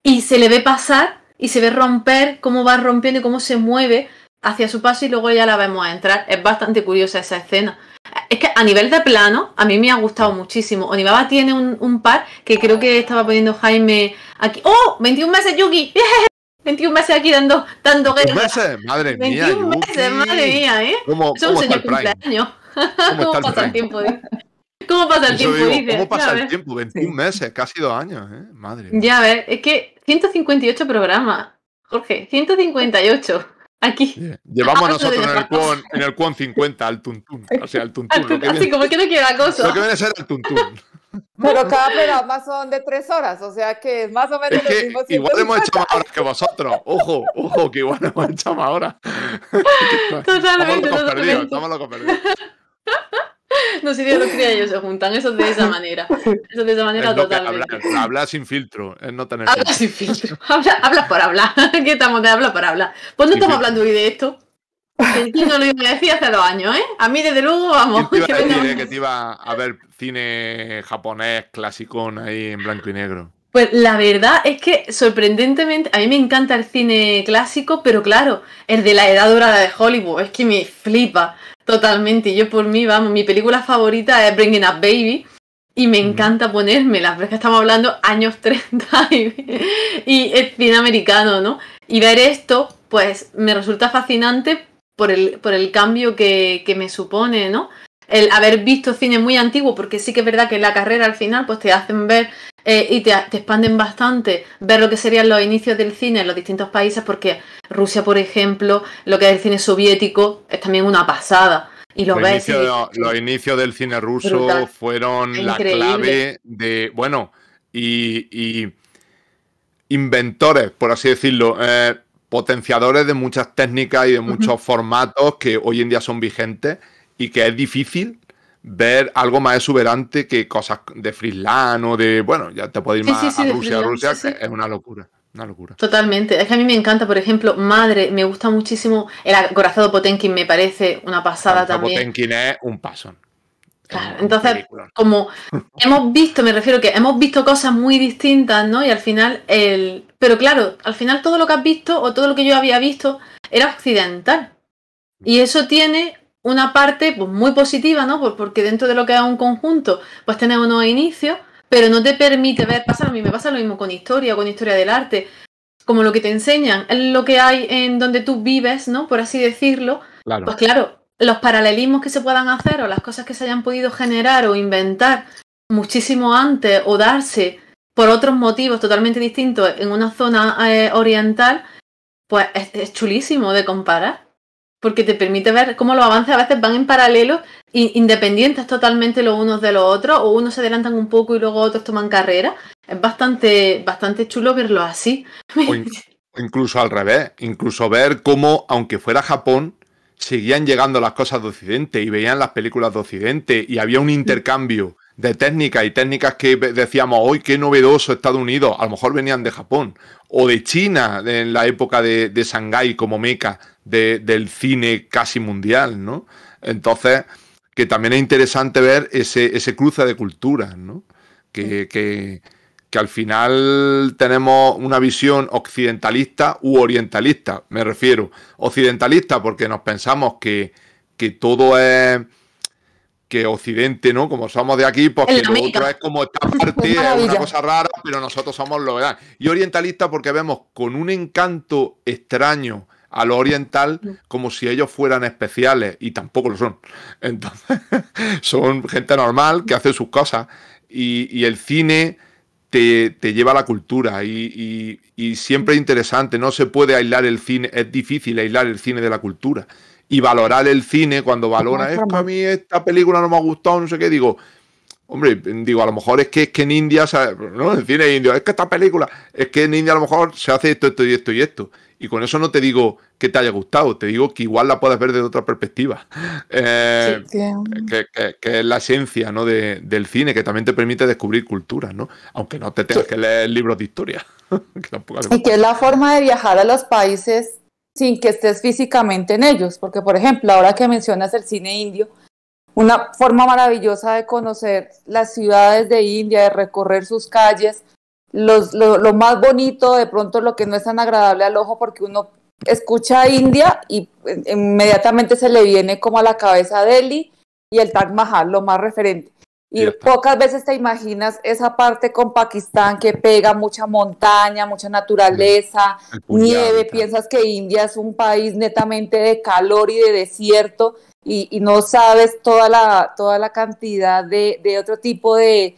y se le ve pasar y se ve romper, cómo va rompiendo y cómo se mueve hacia su paso y luego ya la vemos entrar. Es bastante curiosa esa escena. Es que a nivel de plano, a mí me ha gustado mm. muchísimo. Onibaba tiene un, un par que creo que estaba poniendo Jaime aquí. ¡Oh! 21 meses, Yuki. 21 meses aquí dando, dando guerra. meses? Madre 21 mía. 21 meses, madre mía, ¿eh? ¿Cómo, Eso es un señor cumpleaños. ¿Cómo, pasa el, tiempo? ¿Cómo pasa el tiempo? ¿Cómo pasa el tiempo? 21 meses, casi dos años, ¿eh? Madre Ya, a ver, es que 158 programas, Jorge, 158. Aquí. Llevamos ah, nosotros en el, cuon, en el 50 al tuntún. O sea, al tuntún. así viene, como que no queda cosa. Lo que viene a ser al tuntún. Pero cada programa son de tres horas, o sea que es más o menos Igual hemos hecho más horas que vosotros. Ojo, ojo, que igual hemos hecho más horas. Totalmente. Estamos locos perdidos, estamos locos perdidos. No sería los ellos se juntan, eso de esa manera. Eso de esa manera es totalmente. Habla, sin filtro, no sin filtro, habla, por hablar. qué estamos de habla por hablar. Pues no estamos hablando hoy de esto. Yo no lo iba a decir hace dos años, ¿eh? A mí, desde luego, vamos. Te iba a eh, que te iba a ver cine japonés clasicón ahí en blanco y negro. Pues la verdad es que sorprendentemente, a mí me encanta el cine clásico, pero claro, el de la edad dorada de Hollywood, es que me flipa. Totalmente, y yo por mí, vamos, mi película favorita es Bringing Up Baby. Y me encanta ponérmela, pero es que estamos hablando años 30 y, es cine americano, ¿no? Y ver esto, pues me resulta fascinante por el, por el cambio que, que, me supone, ¿no? El haber visto cine muy antiguo, porque sí que es verdad que la carrera al final, pues te hacen ver eh, y te, expanden bastante, ver lo que serían los inicios del cine en los distintos países, porque Rusia, por ejemplo, lo que es el cine soviético, es también una pasada. Y lo los, ves, Los, inicios del cine ruso fueron la clave de, bueno, y, inventores, por así decirlo. Eh, potenciadores de muchas técnicas y de muchos formatos que hoy en día son vigentes y que es difícil ver algo más exuberante que cosas de Frisland o de. Bueno, ya te puedes ir más a Rusia, Rusia, es una locura. Una locura. Totalmente. Es que a mí me encanta, por ejemplo, Madre, me gusta muchísimo. El acorazado Potenkin me parece una pasada también. Potenkin es un paso. Claro, entonces, como hemos visto, me refiero que hemos visto cosas muy distintas, ¿no? Y al final, el. Pero claro, al final todo lo que has visto o todo lo que yo había visto era occidental. Y eso tiene una parte pues, muy positiva, ¿no? Pues, porque dentro de lo que es un conjunto, pues tenemos unos inicios, pero no te permite ver, pasa a mí me pasa lo mismo con historia, con historia del arte, como lo que te enseñan, lo que hay en donde tú vives, ¿no? Por así decirlo. Pues claro, los paralelismos que se puedan hacer o las cosas que se hayan podido generar o inventar muchísimo antes o darse por otros motivos totalmente distintos en una zona eh, oriental, pues es chulísimo de comparar porque te permite ver cómo los avances a veces van en paralelo, independientes totalmente los unos de los otros, o unos se adelantan un poco y luego otros toman carrera. Es bastante, bastante chulo verlo así. incluso al revés, incluso ver cómo, aunque fuera Japón, seguían llegando las cosas de Occidente y veían las películas de Occidente y había un intercambio de técnicas y técnicas que decíamos hoy qué novedoso Estados Unidos, a lo mejor venían de Japón o de China en la época de, de Shanghái como meca del cine casi mundial, ¿no? Entonces, que también es interesante ver ese, cruce de culturas, ¿no? Que, que, al final tenemos una visión occidentalista u orientalista, me refiero. Occidentalista porque nos pensamos que, todo es que Occidente, ¿no? Como somos de aquí, porque que lo otro es como esta parte, es una cosa rara, pero nosotros somos lo verdad. Y orientalista porque vemos con un encanto extraño a lo oriental como si ellos fueran especiales y tampoco lo son. Entonces, son gente normal que hace sus cosas y, el cine te, lleva a la cultura y, siempre es interesante, no se puede aislar el cine, es difícil aislar el cine de la cultura y valorar el cine cuando valora, es que a mí esta película no me ha gustado, no sé qué, digo, Hombre, digo, a lo mejor es que, es que en India, no, el cine indio, es que esta película, es que en India a lo mejor se hace esto, esto y esto y esto. Y con eso no te digo que te haya gustado, te digo que igual la puedes ver desde otra perspectiva. Eh, que, es la esencia ¿no? del cine, que también te permite descubrir culturas, ¿no? Aunque no te tengas que leer libros de historia. y que es la forma de viajar a los países sin que estés físicamente en ellos. Porque, por ejemplo, ahora que mencionas el cine indio, una forma maravillosa de conocer las ciudades de India, de recorrer sus calles, lo, más bonito, de pronto lo que no es tan agradable al ojo, porque uno escucha a India y eh, inmediatamente se le viene como a la cabeza Delhi y el Taj Mahal, lo más referente. Y pocas veces te imaginas esa parte con Pakistán que pega mucha montaña, mucha naturaleza, nieve. Piensas que India es un país netamente de calor y de desierto y, no sabes toda la, toda la cantidad de otro tipo de,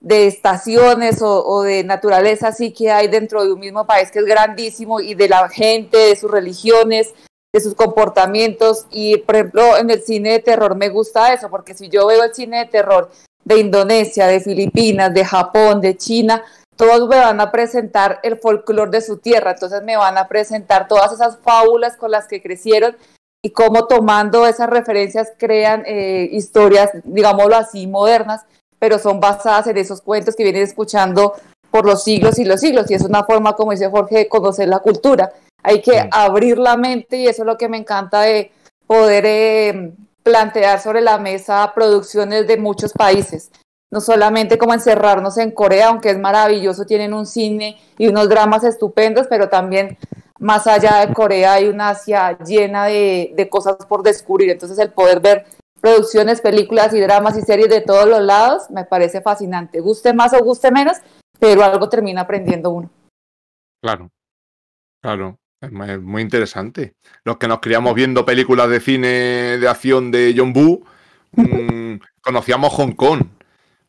de estaciones o, de naturaleza así que hay dentro de un mismo país que es grandísimo y de la gente, de sus religiones, de sus comportamientos. Y por ejemplo, en el cine de terror me gusta eso, porque si yo veo el cine de terror de Indonesia, de Filipinas, de Japón, de China, todos me van a presentar el folclore de su tierra, entonces me van a presentar todas esas fábulas con las que crecieron y cómo tomando esas referencias crean eh, historias, digámoslo así, modernas pero son basadas en esos cuentos que vienen escuchando por los siglos y los siglos. Y es una forma, como dice Jorge, de conocer la cultura. Hay que abrir la mente y eso es lo que me encanta de poder eh, plantear sobre la mesa producciones de muchos países. No solamente como encerrarnos en Corea, aunque es maravilloso, tienen un cine y unos dramas estupendos, pero también más allá de Corea hay una Asia llena de cosas por descubrir. Entonces el poder ver producciones, películas y dramas y series de todos los lados, me parece fascinante. Guste más o guste menos, pero algo termina aprendiendo uno. Claro, claro. Es muy interesante. Los que nos criamos viendo películas de cine de acción de John Boo, mm, conocíamos Hong Kong,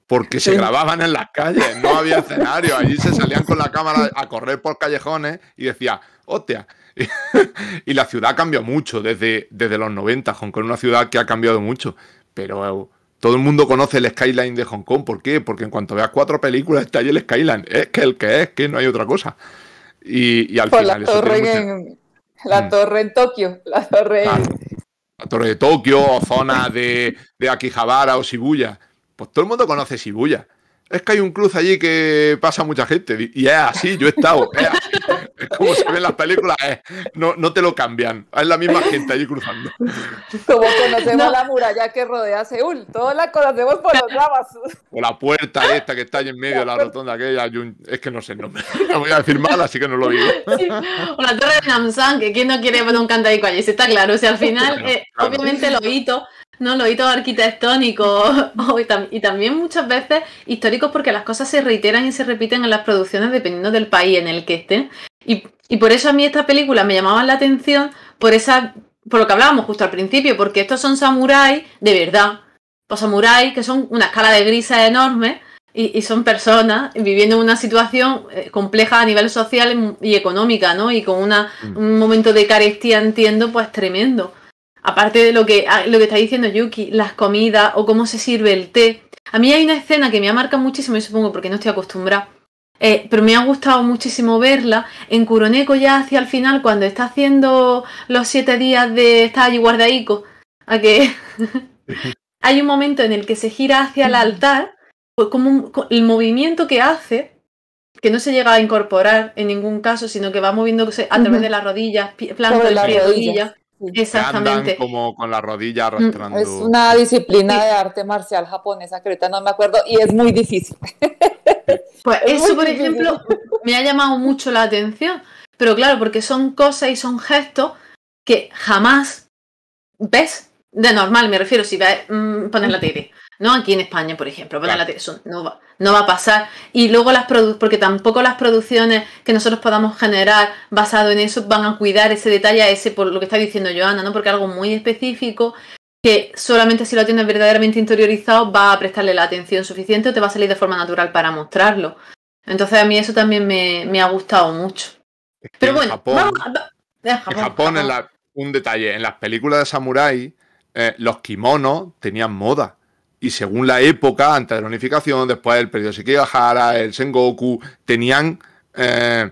porque se grababan en las calles, no había escenario. Allí se salían con la cámara a correr por callejones y decía, hostia, y la ciudad ha cambiado mucho desde, desde los 90. Hong Kong es una ciudad que ha cambiado mucho. Pero todo el mundo conoce el skyline de Hong Kong. ¿Por qué? Porque en cuanto veas cuatro películas está ahí el skyline. Es que el que es, que no hay otra cosa. Y, al final... La torre, en, la mm. torre en Tokio. La torre, la torre de Tokio o zona de, de Akihabara o Shibuya. Pues todo el mundo conoce Shibuya es que hay un cruz allí que pasa mucha gente. Y es así, yo he estado. como se ven las películas, no, no, te lo cambian. Es la misma gente allí cruzando. Como conocemos la muralla que rodea Seúl, todos la conocemos por los lavas. O la puerta esta que está allí en medio de la rotonda aquella. Es que no sé el nombre. No voy a decir mal, así que no lo digo. O la torre de Namsan, que quién no quiere poner un cantadico allí, si está claro. O sea, al final, eh, obviamente lo hito ¿no? Los hitos arquitectónicos oh, y, también muchas veces históricos porque las cosas se reiteran y se repiten en las producciones dependiendo del país en el que estén. Y, y por eso a mí esta película me llamaban la atención por esa por lo que hablábamos justo al principio, porque estos son samuráis de verdad. O pues samuráis que son una escala de grises enorme y, y, son personas viviendo una situación eh, compleja a nivel social y económica, ¿no? Y con una, mm. un momento de carestía, entiendo, pues tremendo aparte de lo que, ah, lo que está diciendo Yuki, las comidas o cómo se sirve el té. A mí hay una escena que me ha marcado muchísimo, y supongo porque no estoy acostumbrada, eh, pero me ha gustado muchísimo verla en Kuroneko ya hacia el final, cuando está haciendo los siete días de estar allí guardaico, a que hay un momento en el que se gira hacia el altar, pues como el movimiento que hace que no se llega a incorporar en ningún caso, sino que va moviendo a través de las rodillas, planta de las rodillas Exactamente. como con la rodilla mm, arrastrando. Es una disciplina de arte marcial japonesa que ahorita no me acuerdo y es muy difícil. Pues eso, por ejemplo, me ha llamado mucho la atención, pero claro, porque son cosas y son gestos que jamás ves de normal, me refiero, si ves, mm, poner la TV ¿no? Aquí en España, por ejemplo, no va, no va a pasar. Y luego las producciones, porque tampoco las producciones que nosotros podamos generar basado en eso van a cuidar ese detalle, ese por lo que está diciendo Joana, ¿no? Porque algo muy específico que solamente si lo tienes verdaderamente interiorizado va a prestarle la atención suficiente o te va a salir de forma natural para mostrarlo. Entonces a mí eso también me, ha gustado mucho. Pero bueno, en Japón, un detalle, en las películas de samurái eh, los kimonos tenían moda y según la época, antes de la unificación, después el periodo Shikigahara, el Sengoku, tenían eh,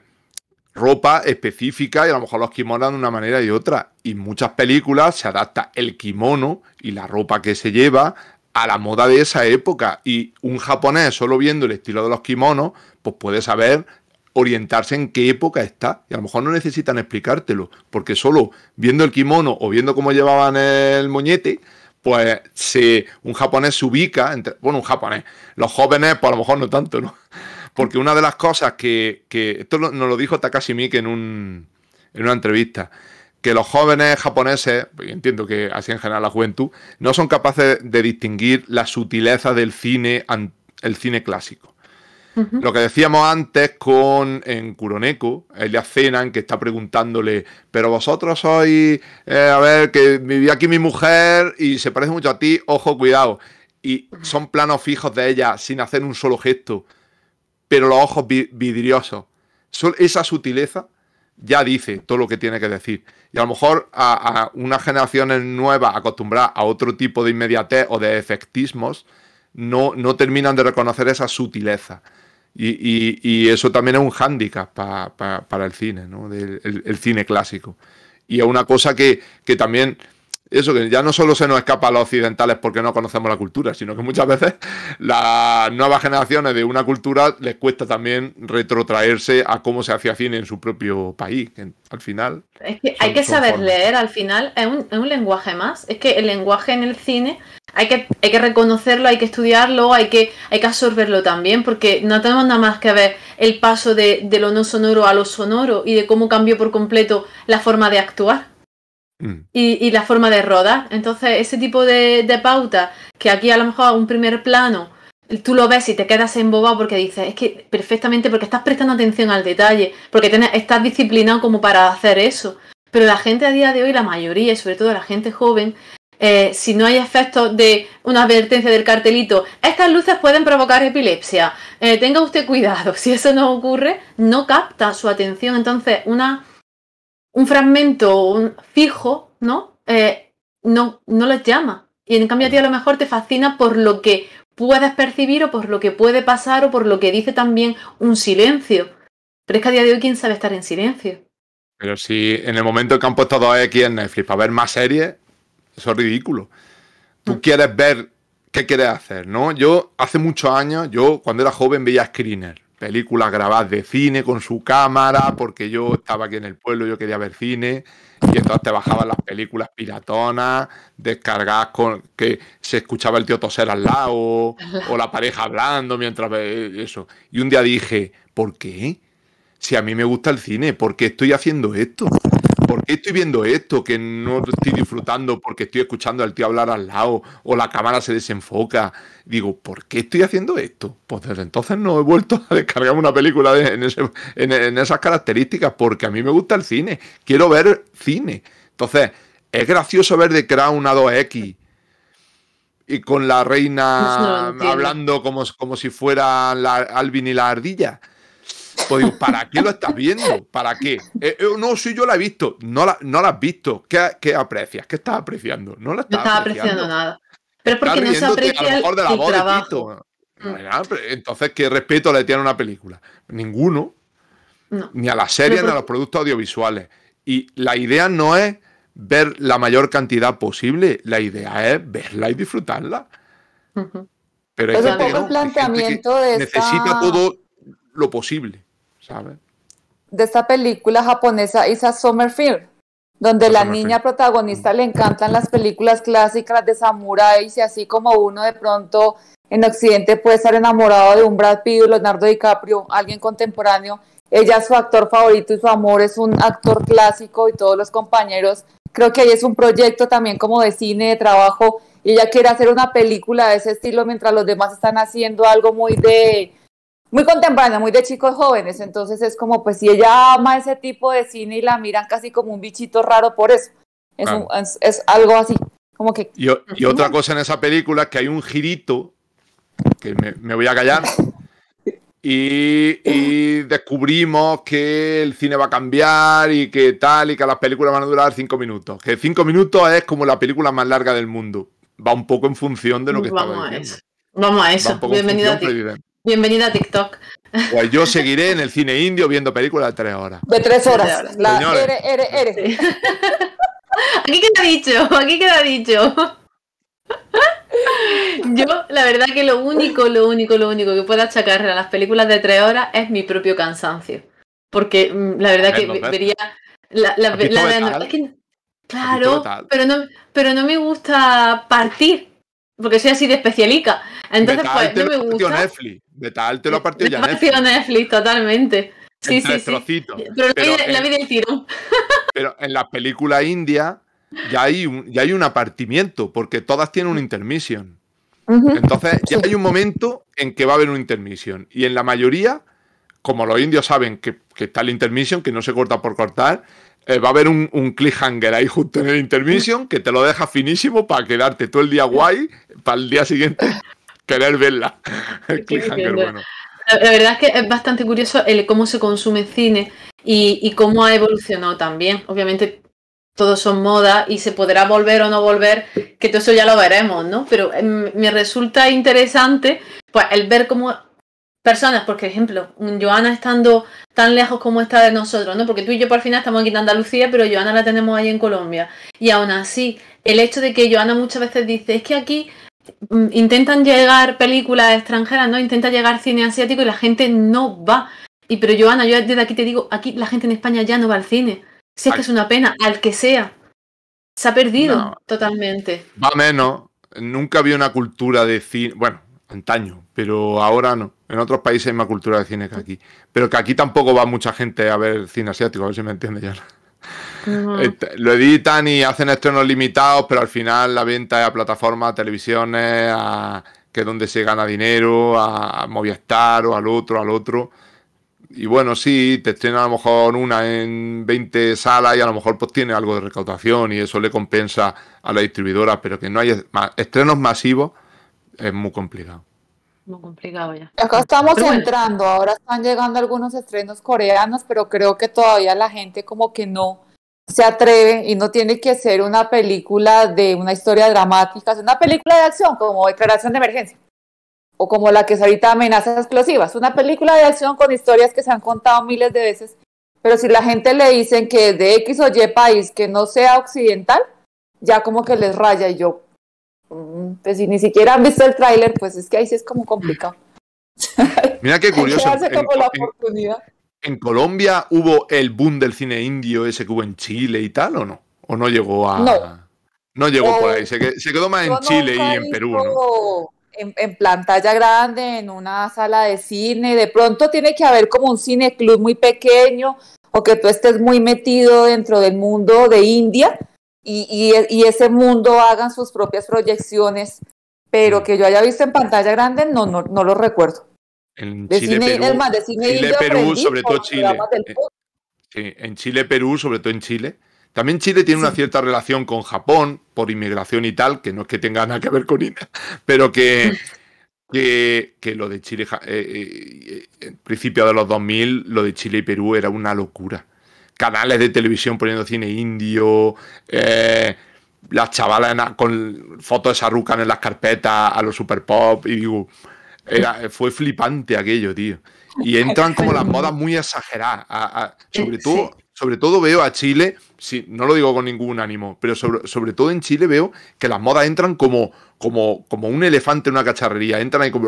ropa específica y a lo mejor los kimonos de una manera y otra. Y en muchas películas se adapta el kimono y la ropa que se lleva a la moda de esa época. Y un japonés, solo viendo el estilo de los kimonos, pues puede saber orientarse en qué época está. Y a lo mejor no necesitan explicártelo, porque solo viendo el kimono o viendo cómo llevaban el moñete, pues si un japonés se ubica, entre, bueno, un japonés, los jóvenes, pues a lo mejor no tanto, ¿no? Porque una de las cosas que, que esto nos lo dijo Takashi Miike en, un, en una entrevista, que los jóvenes japoneses, pues, entiendo que así en general la juventud, no son capaces de distinguir la sutileza del cine, el cine clásico. Lo que decíamos antes con en Kuroneko, Elia Zenan, que está preguntándole, pero vosotros sois, eh, a ver, que vivía aquí mi mujer y se parece mucho a ti, ojo, cuidado. Y son planos fijos de ella sin hacer un solo gesto, pero los ojos vidriosos. Esa sutileza ya dice todo lo que tiene que decir. Y a lo mejor a, unas generaciones nuevas acostumbradas a otro tipo de inmediatez o de efectismos, no terminan de reconocer esa sutileza. Y, eso también es un hándicap para el cine, ¿no? el, cine clásico. Y es una cosa que, que también eso que ya no solo se nos escapa a los occidentales porque no conocemos la cultura, sino que muchas veces las nuevas generaciones de una cultura les cuesta también retrotraerse a cómo se hacía cine en su propio país. al final. hay que saber leer, al final es un, lenguaje más. Es que el lenguaje en el cine hay que, hay que reconocerlo, hay que estudiarlo, hay que, hay que absorberlo también, porque no tenemos nada más que ver el paso de, de lo no sonoro a lo sonoro y de cómo cambió por completo la forma de actuar. Mm. y, la forma de rodar. Entonces, ese tipo de, pauta pautas, que aquí a lo mejor un primer plano, tú lo ves y te quedas embobado porque dices, es que perfectamente, porque estás prestando atención al detalle, porque estás disciplinado como para hacer eso. Pero la gente a día de hoy, la mayoría, y sobre todo la gente joven, eh, si no hay efectos de una advertencia del cartelito, estas luces pueden provocar epilepsia, eh, tenga usted cuidado, si eso no ocurre, no capta su atención. Entonces, una un fragmento un fijo, ¿no? Eh, no, no les llama. Y en cambio a ti a lo mejor te fascina por lo que puedes percibir o por lo que puede pasar o por lo que dice también un silencio. Pero es que a día de hoy, ¿quién sabe estar en silencio? Pero si en el momento que han puesto dos x en Netflix para ver más series, eso es ridículo. Tú mm. quieres ver qué quieres hacer, ¿no? Yo hace muchos años, yo cuando era joven veía Screener películas grabadas de cine con su cámara, porque yo estaba aquí en el pueblo, yo quería ver cine, y entonces te bajaban las películas piratonas, descargadas con que se escuchaba el tío toser al lado, o, la pareja hablando mientras eh, eso. Y un día dije, ¿por qué? Si a mí me gusta el cine, ¿por qué estoy haciendo esto? ¿por qué estoy viendo esto? Que no estoy disfrutando porque estoy escuchando al tío hablar al lado o la cámara se desenfoca. Digo, ¿por qué estoy haciendo esto? Pues desde entonces no he vuelto a descargar una película en, esas características porque a mí me gusta el cine. Quiero ver cine. Entonces, es gracioso ver de Crown una 2X y con la reina pues hablando como, si fuera la, Alvin y la ardilla. Pues digo, ¿para qué lo estás viendo? ¿Para qué? Eh, eh, no, si yo la he visto. No la, no la has visto. ¿Qué, ¿Qué, aprecias? ¿Qué estás apreciando? No la estás estaba apreciando. nada. Pero es porque no se aprecia a lo mejor de la mm. Mm. Entonces, ¿qué respeto le tiene a una película? Ninguno. Ni a las series, ni a los productos audiovisuales. Y la idea no es ver la mayor cantidad posible, la idea es verla y disfrutarla. Pero es un planteamiento necesita todo lo posible. De esta película japonesa Isa Sommerfield, donde la niña protagonista le encantan las películas clásicas de samuráis y así como uno de pronto en Occidente puede estar enamorado de un Brad Pitt, o Leonardo DiCaprio, alguien contemporáneo. Ella su actor favorito y su amor es un actor clásico y todos los compañeros. Creo que ahí es un proyecto también como de cine, de trabajo, y ella quiere hacer una película de ese estilo mientras los demás están haciendo algo muy de muy contemporánea, muy de chicos jóvenes, entonces es como, pues si ella ama ese tipo de cine y la miran casi como un bichito raro por eso, es, algo así, como que... Y, y, otra cosa en esa película es que hay un girito, que me, voy a callar, y, descubrimos que el cine va a cambiar y que tal, y que las películas van a durar cinco minutos, que cinco minutos es como la película más larga del mundo, va un poco en función de lo que Vamos A eso. Vamos a eso, bienvenido a ti. Bienvenida a TikTok. Pues yo seguiré en el cine indio viendo películas de tres horas. De tres horas. la Aquí queda dicho, aquí queda dicho. Yo, la verdad que lo único, lo único, lo único que puedo achacar a las películas de tres horas es mi propio cansancio. Porque mm, la verdad que vería... claro, pero no, pero no me gusta partir porque soy así de especialica. Entonces, pues, no me gusta. Netflix. De tal te lo ha partido ya Netflix. Netflix, totalmente. Sí, sí, sí. Pero, en, la vida del tirón. Pero en las películas india ya hay, un, ya hay un apartimiento, porque todas tienen un intermission. Entonces, ya hay un momento en que va a haber un intermission. Y en la mayoría, como los indios saben que, que está el intermission, que no se corta por cortar, eh, va a haber un, un, cliffhanger ahí justo en el intermission que te lo deja finísimo para quedarte todo el día guay, para el día siguiente querer verla. cliffhanger, bueno. La verdad es que es bastante curioso el cómo se consume cine y, cómo ha evolucionado también. Obviamente todos son moda y se podrá volver o no volver, que todo eso ya lo veremos, ¿no? Pero em, me resulta interesante pues el ver cómo personas, por ejemplo, Joana estando tan lejos como está de nosotros, ¿no? Porque tú y yo por fin estamos aquí en Andalucía, pero Joana la tenemos ahí en Colombia. Y aún así, el hecho de que Joana muchas veces dice, es que aquí mm, intentan llegar películas extranjeras, ¿no? Intenta llegar cine asiático y la gente no va. Y pero Joana, yo desde aquí te digo, aquí la gente en España ya no va al cine. Si es que es una pena, al que sea. Se ha perdido totalmente. Va menos. Nunca había una cultura de cine. Bueno, antaño, pero ahora no. En otros países hay más cultura de cine que aquí. Pero que aquí tampoco va mucha gente a ver cine asiático, a ver si me entiende ya. Este, lo editan y hacen estrenos limitados, pero al final la venta es a plataformas, televisiones, a, que es donde se gana dinero, a, Movistar o al otro, al otro. Y bueno, sí, te estrenan a lo mejor una en 20 salas y a lo mejor pues tiene algo de recaudación y eso le compensa a la distribuidora, pero que no haya estrenos masivos es muy complicado complicado ya. Acá estamos entrando, ahora están llegando algunos estrenos coreanos, pero creo que todavía la gente como que no se atreve y no tiene que ser una película de una historia dramática, es una película de acción como declaración de emergencia o como la que es ahorita amenazas explosivas, una película de acción con historias que se han contado miles de veces, pero si la gente le dicen que es de X o Y país que no sea occidental, ya como que les raya y yo, Mm, pues si ni siquiera han visto el tráiler, pues es que ahí sí es como complicado. Mira qué curioso. en, Colombia hubo el boom del cine indio ese que hubo en Chile y tal, ¿o no? ¿O no llegó a...? No. No llegó por ahí, eh, se, quedó más en Chile y en Perú, ¿no? En, en, pantalla grande, en una sala de cine, de pronto tiene que haber como un cine club muy pequeño o que tú estés muy metido dentro del mundo de India e, y, ese mundo hagan sus propias proyecciones, pero que yo haya visto en pantalla grande, no, no, lo recuerdo. En Chile, Perú, sobre todo Chile. Eh, en Chile, Perú, sobre todo en Chile. También Chile tiene una cierta relación con Japón por inmigración y tal, que no es que tenga nada que ver con India, pero que, que, lo de Chile, eh, eh, en principio de los 2000, lo de Chile y Perú era una locura canales de televisión poniendo cine indio, eh, las chavalas con fotos de Sarrucan en las carpetas a los super pop, y digo, fue flipante aquello, tío. Y entran como las modas muy exageradas. sobre, todo, sobre todo veo a Chile, no lo digo con ningún ánimo, pero sobre, todo en Chile veo que las modas entran como, como, como un elefante en una cacharrería, entran ahí como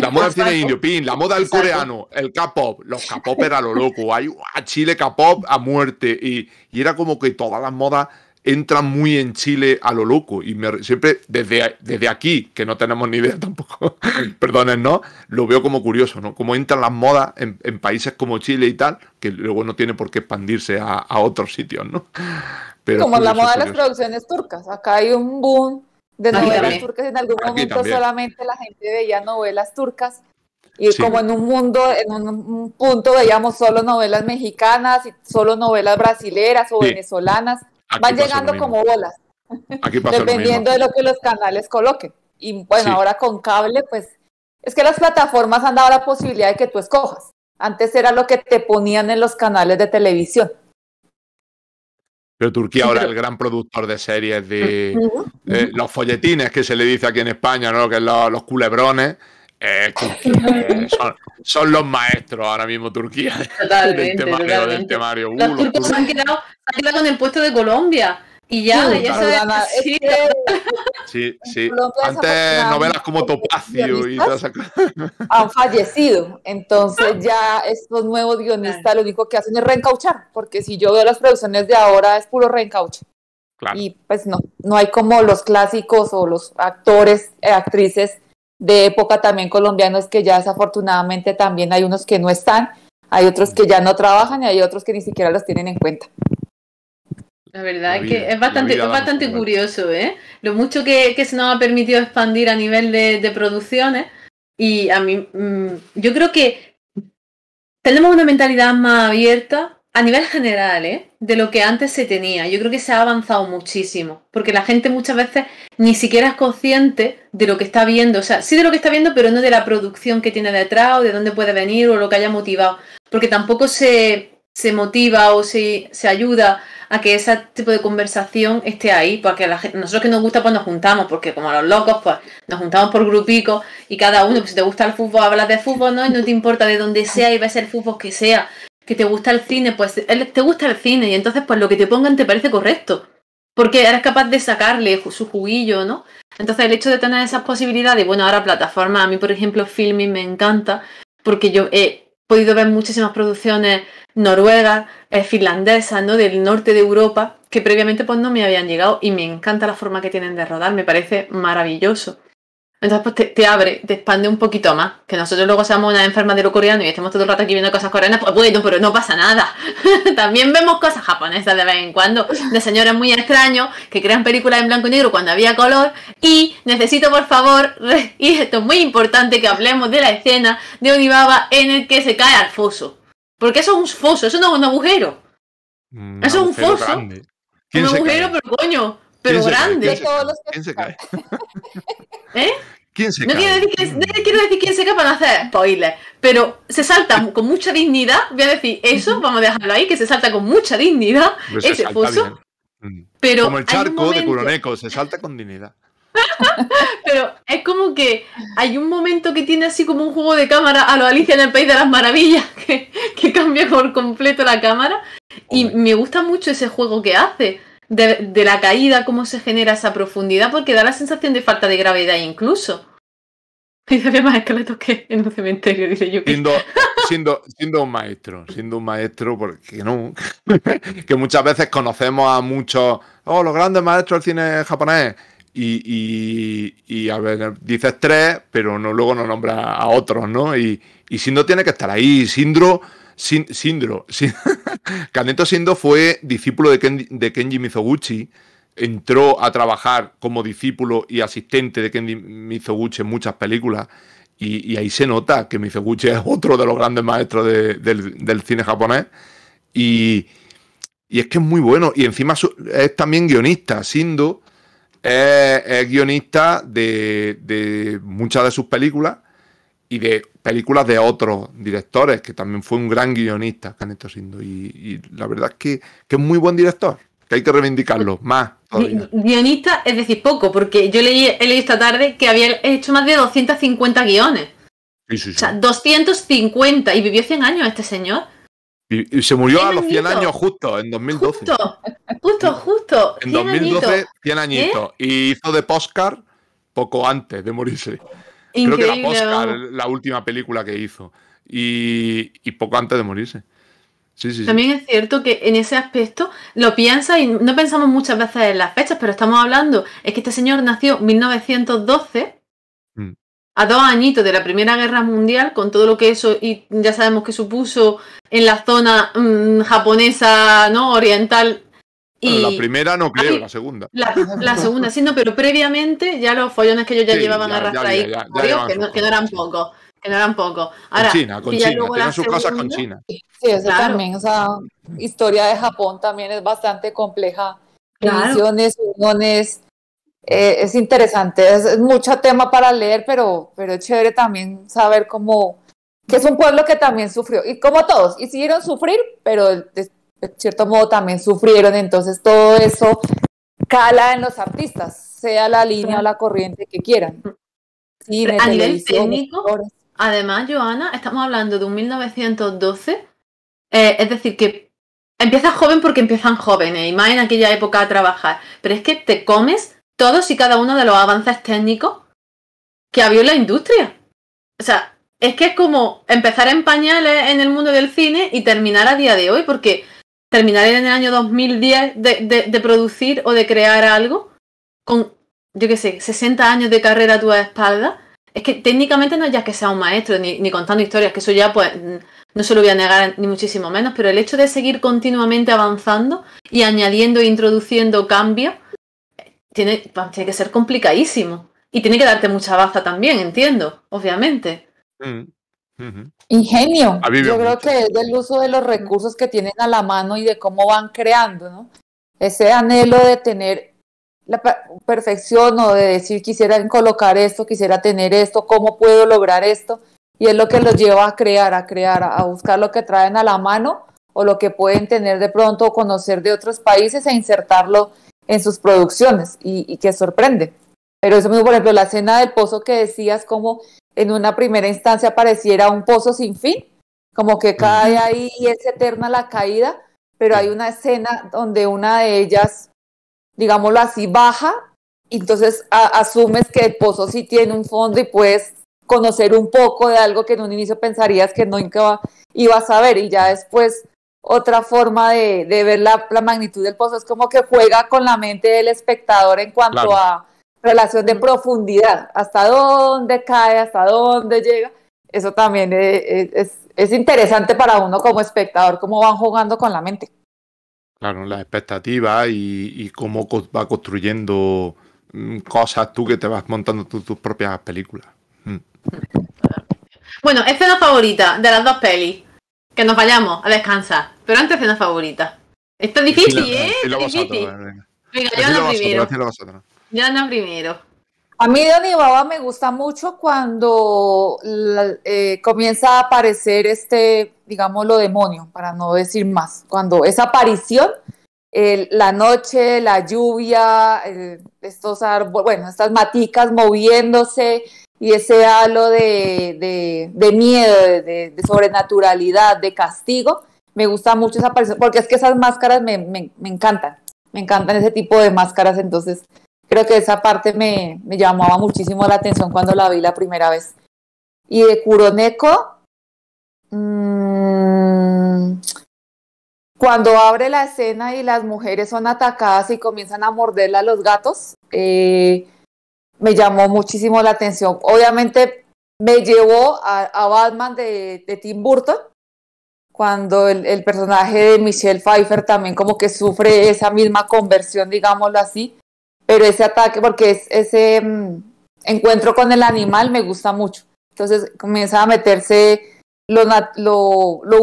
la moda tiene indio pin, la moda del coreano, el K-pop, los K-pop era lo loco, hay a ah, Chile K-pop a muerte y, y, era como que todas las modas entran muy en Chile a lo loco y me, siempre desde, desde aquí, que no tenemos ni idea tampoco, perdonen, ¿no? Lo veo como curioso, ¿no? Como entran las modas en, países como Chile y tal, que luego no tiene por qué expandirse a, a otros sitios, ¿no? Pero como la moda de las producciones turcas, acá hay un boom de novelas turcas. En algún momento solamente la gente veía novelas turcas. Y como en un mundo, en un, punto veíamos solo novelas mexicanas y solo novelas brasileras o venezolanas. Van llegando como bolas. dependiendo de lo que los canales coloquen. Y bueno, ahora con cable, pues es que las plataformas han dado la posibilidad de que tú escojas. Antes era lo que te ponían en los canales de televisión. Pero Turquía ahora es el gran productor de series de, eh, los folletines que se le dice aquí en España, ¿no? Que es los culebrones. Eh, eh, son, los maestros ahora mismo Turquía. Totalmente, del uh, los, turcos, han quedado, se han con el puesto de Colombia y ya, sí. sí, Antes novelas como Topacio y todas Han fallecido. Entonces ya estos nuevos guionistas lo único que hacen es reencauchar, porque si yo veo las producciones de ahora es puro reencaucho Y pues no, no hay como los clásicos o los actores, eh, actrices de época también colombianos que ya desafortunadamente también hay unos que no están, hay otros que ya no trabajan y hay otros que ni siquiera los tienen en cuenta. La verdad es que es bastante, bastante curioso, ¿eh? Lo mucho que, se nos ha permitido expandir a nivel de, de producciones. Y a mí, mm, yo creo que tenemos una mentalidad más abierta a nivel general, ¿eh? De lo que antes se tenía. Yo creo que se ha avanzado muchísimo. Porque la gente muchas veces ni siquiera es consciente de lo que está viendo. O sea, sí de lo que está viendo, pero no de la producción que tiene detrás o de dónde puede venir o lo que haya motivado. Porque tampoco se, se motiva o se, se ayuda a que ese tipo de conversación esté ahí, porque la gente, nosotros que nos gusta pues nos juntamos, porque como a los locos pues nos juntamos por grupicos y cada uno, pues si te gusta el fútbol hablas de fútbol, ¿no? Y no te importa de dónde sea y va a ser fútbol que sea, que te gusta el cine, pues te gusta el cine y entonces pues lo que te pongan te parece correcto, porque eres capaz de sacarle su juguillo, ¿no? Entonces el hecho de tener esas posibilidades, bueno, ahora plataforma a mí por ejemplo Filming me encanta, porque yo... he... He podido ver muchísimas producciones noruegas, eh, finlandesas, ¿no? Del norte de Europa, que previamente pues no me habían llegado y me encanta la forma que tienen de rodar, me parece maravilloso. Entonces, pues te, abre, te expande un poquito más. Que nosotros luego seamos una enferma de lo coreano y estemos todo el rato aquí viendo cosas coreanas, pues bueno, pero no pasa nada. También vemos cosas japonesas de vez en cuando, de señores muy extraños que crean películas en blanco y negro cuando había color. Y necesito, por favor, y esto es muy importante, que hablemos de la escena de Onibaba en el que se cae al foso. Porque eso es un foso, eso no es un agujero. Mm, eso es un foso. Un agujero, pero coño, pero grande. ¿Quién se cae? ¿Eh? ¿Quién se no, cae? Quiero decir no quiero decir quién se cae para no hacer spoiler, pero se salta con mucha dignidad. Voy a decir eso, vamos a dejarlo ahí, que se salta con mucha dignidad pues ese foso. Mm. Pero como el charco de Curoneco, se salta con dignidad. pero es como que hay un momento que tiene así como un juego de cámara a lo Alicia en el País de las Maravillas, que, cambia por completo la cámara. Y me gusta mucho ese juego que hace de, de la caída, cómo se genera esa profundidad, porque da la sensación de falta de gravedad incluso. Y había más esqueletos que en un cementerio, dice yo. Siendo, siendo, un maestro, siendo un maestro, porque no, que muchas veces conocemos a muchos, oh, los grandes maestros del cine japonés. Y, a ver, dices tres, pero no, luego nos nombra a otros, ¿no? Y, y tiene que estar ahí. Sindro sin, Sindro. Sin... Kaneto fue discípulo de, Kenji Mizoguchi. Entró a trabajar como discípulo y asistente de Kenji Mizoguchi en muchas películas. Y, ahí se nota que Mizoguchi es otro de los grandes maestros del, cine japonés. Y, es que es muy bueno. Y encima es también guionista. Sindo es, guionista de muchas de sus películas y de películas de otros directores, que también fue un gran guionista, Caneto Sindo. Y, y la verdad es que, que, es muy buen director, que hay que reivindicarlo pues, más. Guionista es decir poco, porque yo leí, he leído esta tarde que había hecho más de 250 guiones. O sea, 250 y vivió 100 años este señor. Y, se murió a los 100 años justo, en 2012. Justo, justo, justo. En 2012, 100 añitos. ¿Eh? Y hizo de postcard poco antes de morirse. Increíble. Creo la última película que hizo. Y, poco antes de morirse. También es cierto que en ese aspecto lo piensa, y no pensamos muchas veces en las fechas, pero estamos hablando, es que este señor nació en 1912, mm. a dos añitos de la Primera Guerra Mundial, con todo lo que eso, y ya sabemos que supuso en la zona mm, japonesa, ¿no? Oriental, la primera no creo, la segunda. La, segunda, sí, no, pero previamente ya los follones que ellos ya llevaban ya, que, no, eran pocos, que no eran pocos. Ahora, con China, con China, tienen sus con China. Sí, eso también, historia de Japón también es bastante compleja. Claro. uniones, eh, es interesante, es, mucho tema para leer, pero, pero es chévere también saber cómo, que es un pueblo que también sufrió, y como todos, hicieron sufrir, pero de cierto modo también sufrieron, entonces todo eso cala en los artistas, sea la línea o la corriente que quieran. Mm. a nivel técnico, además, Joana, estamos hablando de un 1912, eh, es decir, que empiezas joven porque empiezan jóvenes, y más en aquella época a trabajar, pero es que te comes todos y cada uno de los avances técnicos que había en la industria. O sea, es que es como empezar en pañales en el mundo del cine y terminar a día de hoy, porque terminar en el año 2010 de, de, de producir o de crear algo con, yo qué sé, 60 años de carrera a tu espalda, es que técnicamente no es ya que sea un maestro ni, contando historias, que eso ya pues no se lo voy a negar ni muchísimo menos, pero el hecho de seguir continuamente avanzando y añadiendo e introduciendo cambios tiene, pues, tiene que ser complicadísimo. Y tiene que darte mucha baza también, entiendo, obviamente. Mm. Ingenio. Ah, Yo creo que es del uso de los recursos que tienen a la mano y de cómo van creando, ¿no? Ese anhelo de tener la perfección o de decir quisiera colocar esto, quisiera tener esto, cómo puedo lograr esto. Y es lo que los lleva a crear, a crear, a buscar lo que traen a la mano o lo que pueden tener de pronto o conocer de otros países e insertarlo en sus producciones y, y que sorprende. Pero eso mismo, por ejemplo, la escena del pozo que decías, como en una primera instancia pareciera un pozo sin fin, como que cae ahí y es eterna la caída, pero hay una escena donde una de ellas, digámoslo así, baja entonces asumes que el pozo sí tiene un fondo y puedes conocer un poco de algo que en un inicio pensarías que nunca ibas a ver y ya después otra forma de, ver la, magnitud del pozo es como que juega con la mente del espectador en cuanto a relación de mm. profundidad, hasta dónde cae, hasta dónde llega. Eso también es, e, es, es, interesante para uno como espectador, cómo van jugando con la mente. Claro, las expectativas y, y cómo va construyendo mm, cosas tú que te vas montando tus propias películas. Mm. Bueno, escena favorita de las dos pelis. Que nos vayamos a descansar. Pero antes escena favorita. es difícil, ¿eh? difícil. venga, venga yo la Diana primero. A mí Don Baba me gusta mucho cuando eh, comienza a aparecer este, digamos, lo demonio, para no decir más. Cuando esa aparición, la noche, la lluvia, estos árboles, bueno, estas maticas moviéndose y ese halo de, miedo, de, sobrenaturalidad, de castigo, me gusta mucho esa aparición, porque es que esas máscaras me, me encantan, me encantan ese tipo de máscaras, entonces Creo que esa parte me, llamaba muchísimo la atención cuando la vi la primera vez. Y de Kuroneko, mm, cuando abre la escena y las mujeres son atacadas y comienzan a morderla a los gatos, eh, me llamó muchísimo la atención. Obviamente me llevó a, Batman de, Tim Burton, cuando el, personaje de Michelle Pfeiffer también como que sufre esa misma conversión, digámoslo así, pero ese ataque, porque ese mm, encuentro con el animal me gusta mucho. Entonces comienza a meterse lo,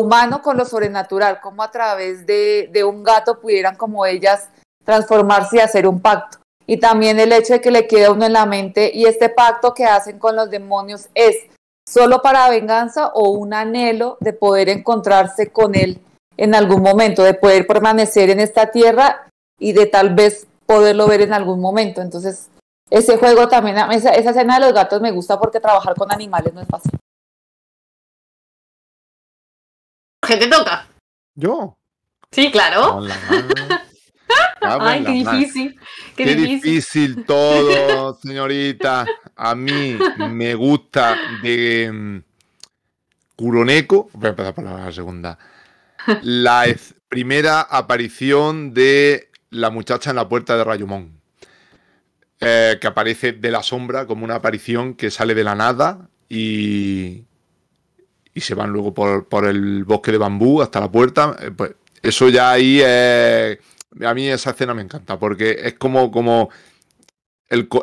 humano con lo sobrenatural, como a través de, de un gato pudieran como ellas transformarse y hacer un pacto. Y también el hecho de que le queda uno en la mente y este pacto que hacen con los demonios es solo para venganza o un anhelo de poder encontrarse con él en algún momento, de poder permanecer en esta tierra y de tal vez poderlo ver en algún momento. Entonces, ese juego también, esa, esa escena de los gatos me gusta porque trabajar con animales no es fácil. ¿Qué te toca? ¿Yo? Sí, claro. Ay, qué difícil. Qué, difícil. todo, señorita. A mí me gusta de Curoneco. Em, voy a empezar por la segunda. La primera aparición de la muchacha en la puerta de Rayumón. Eh, que aparece de la sombra como una aparición que sale de la nada y, y se van luego por, el bosque de bambú hasta la puerta. Eh, pues eso ya ahí a mí esa escena me encanta porque es como, como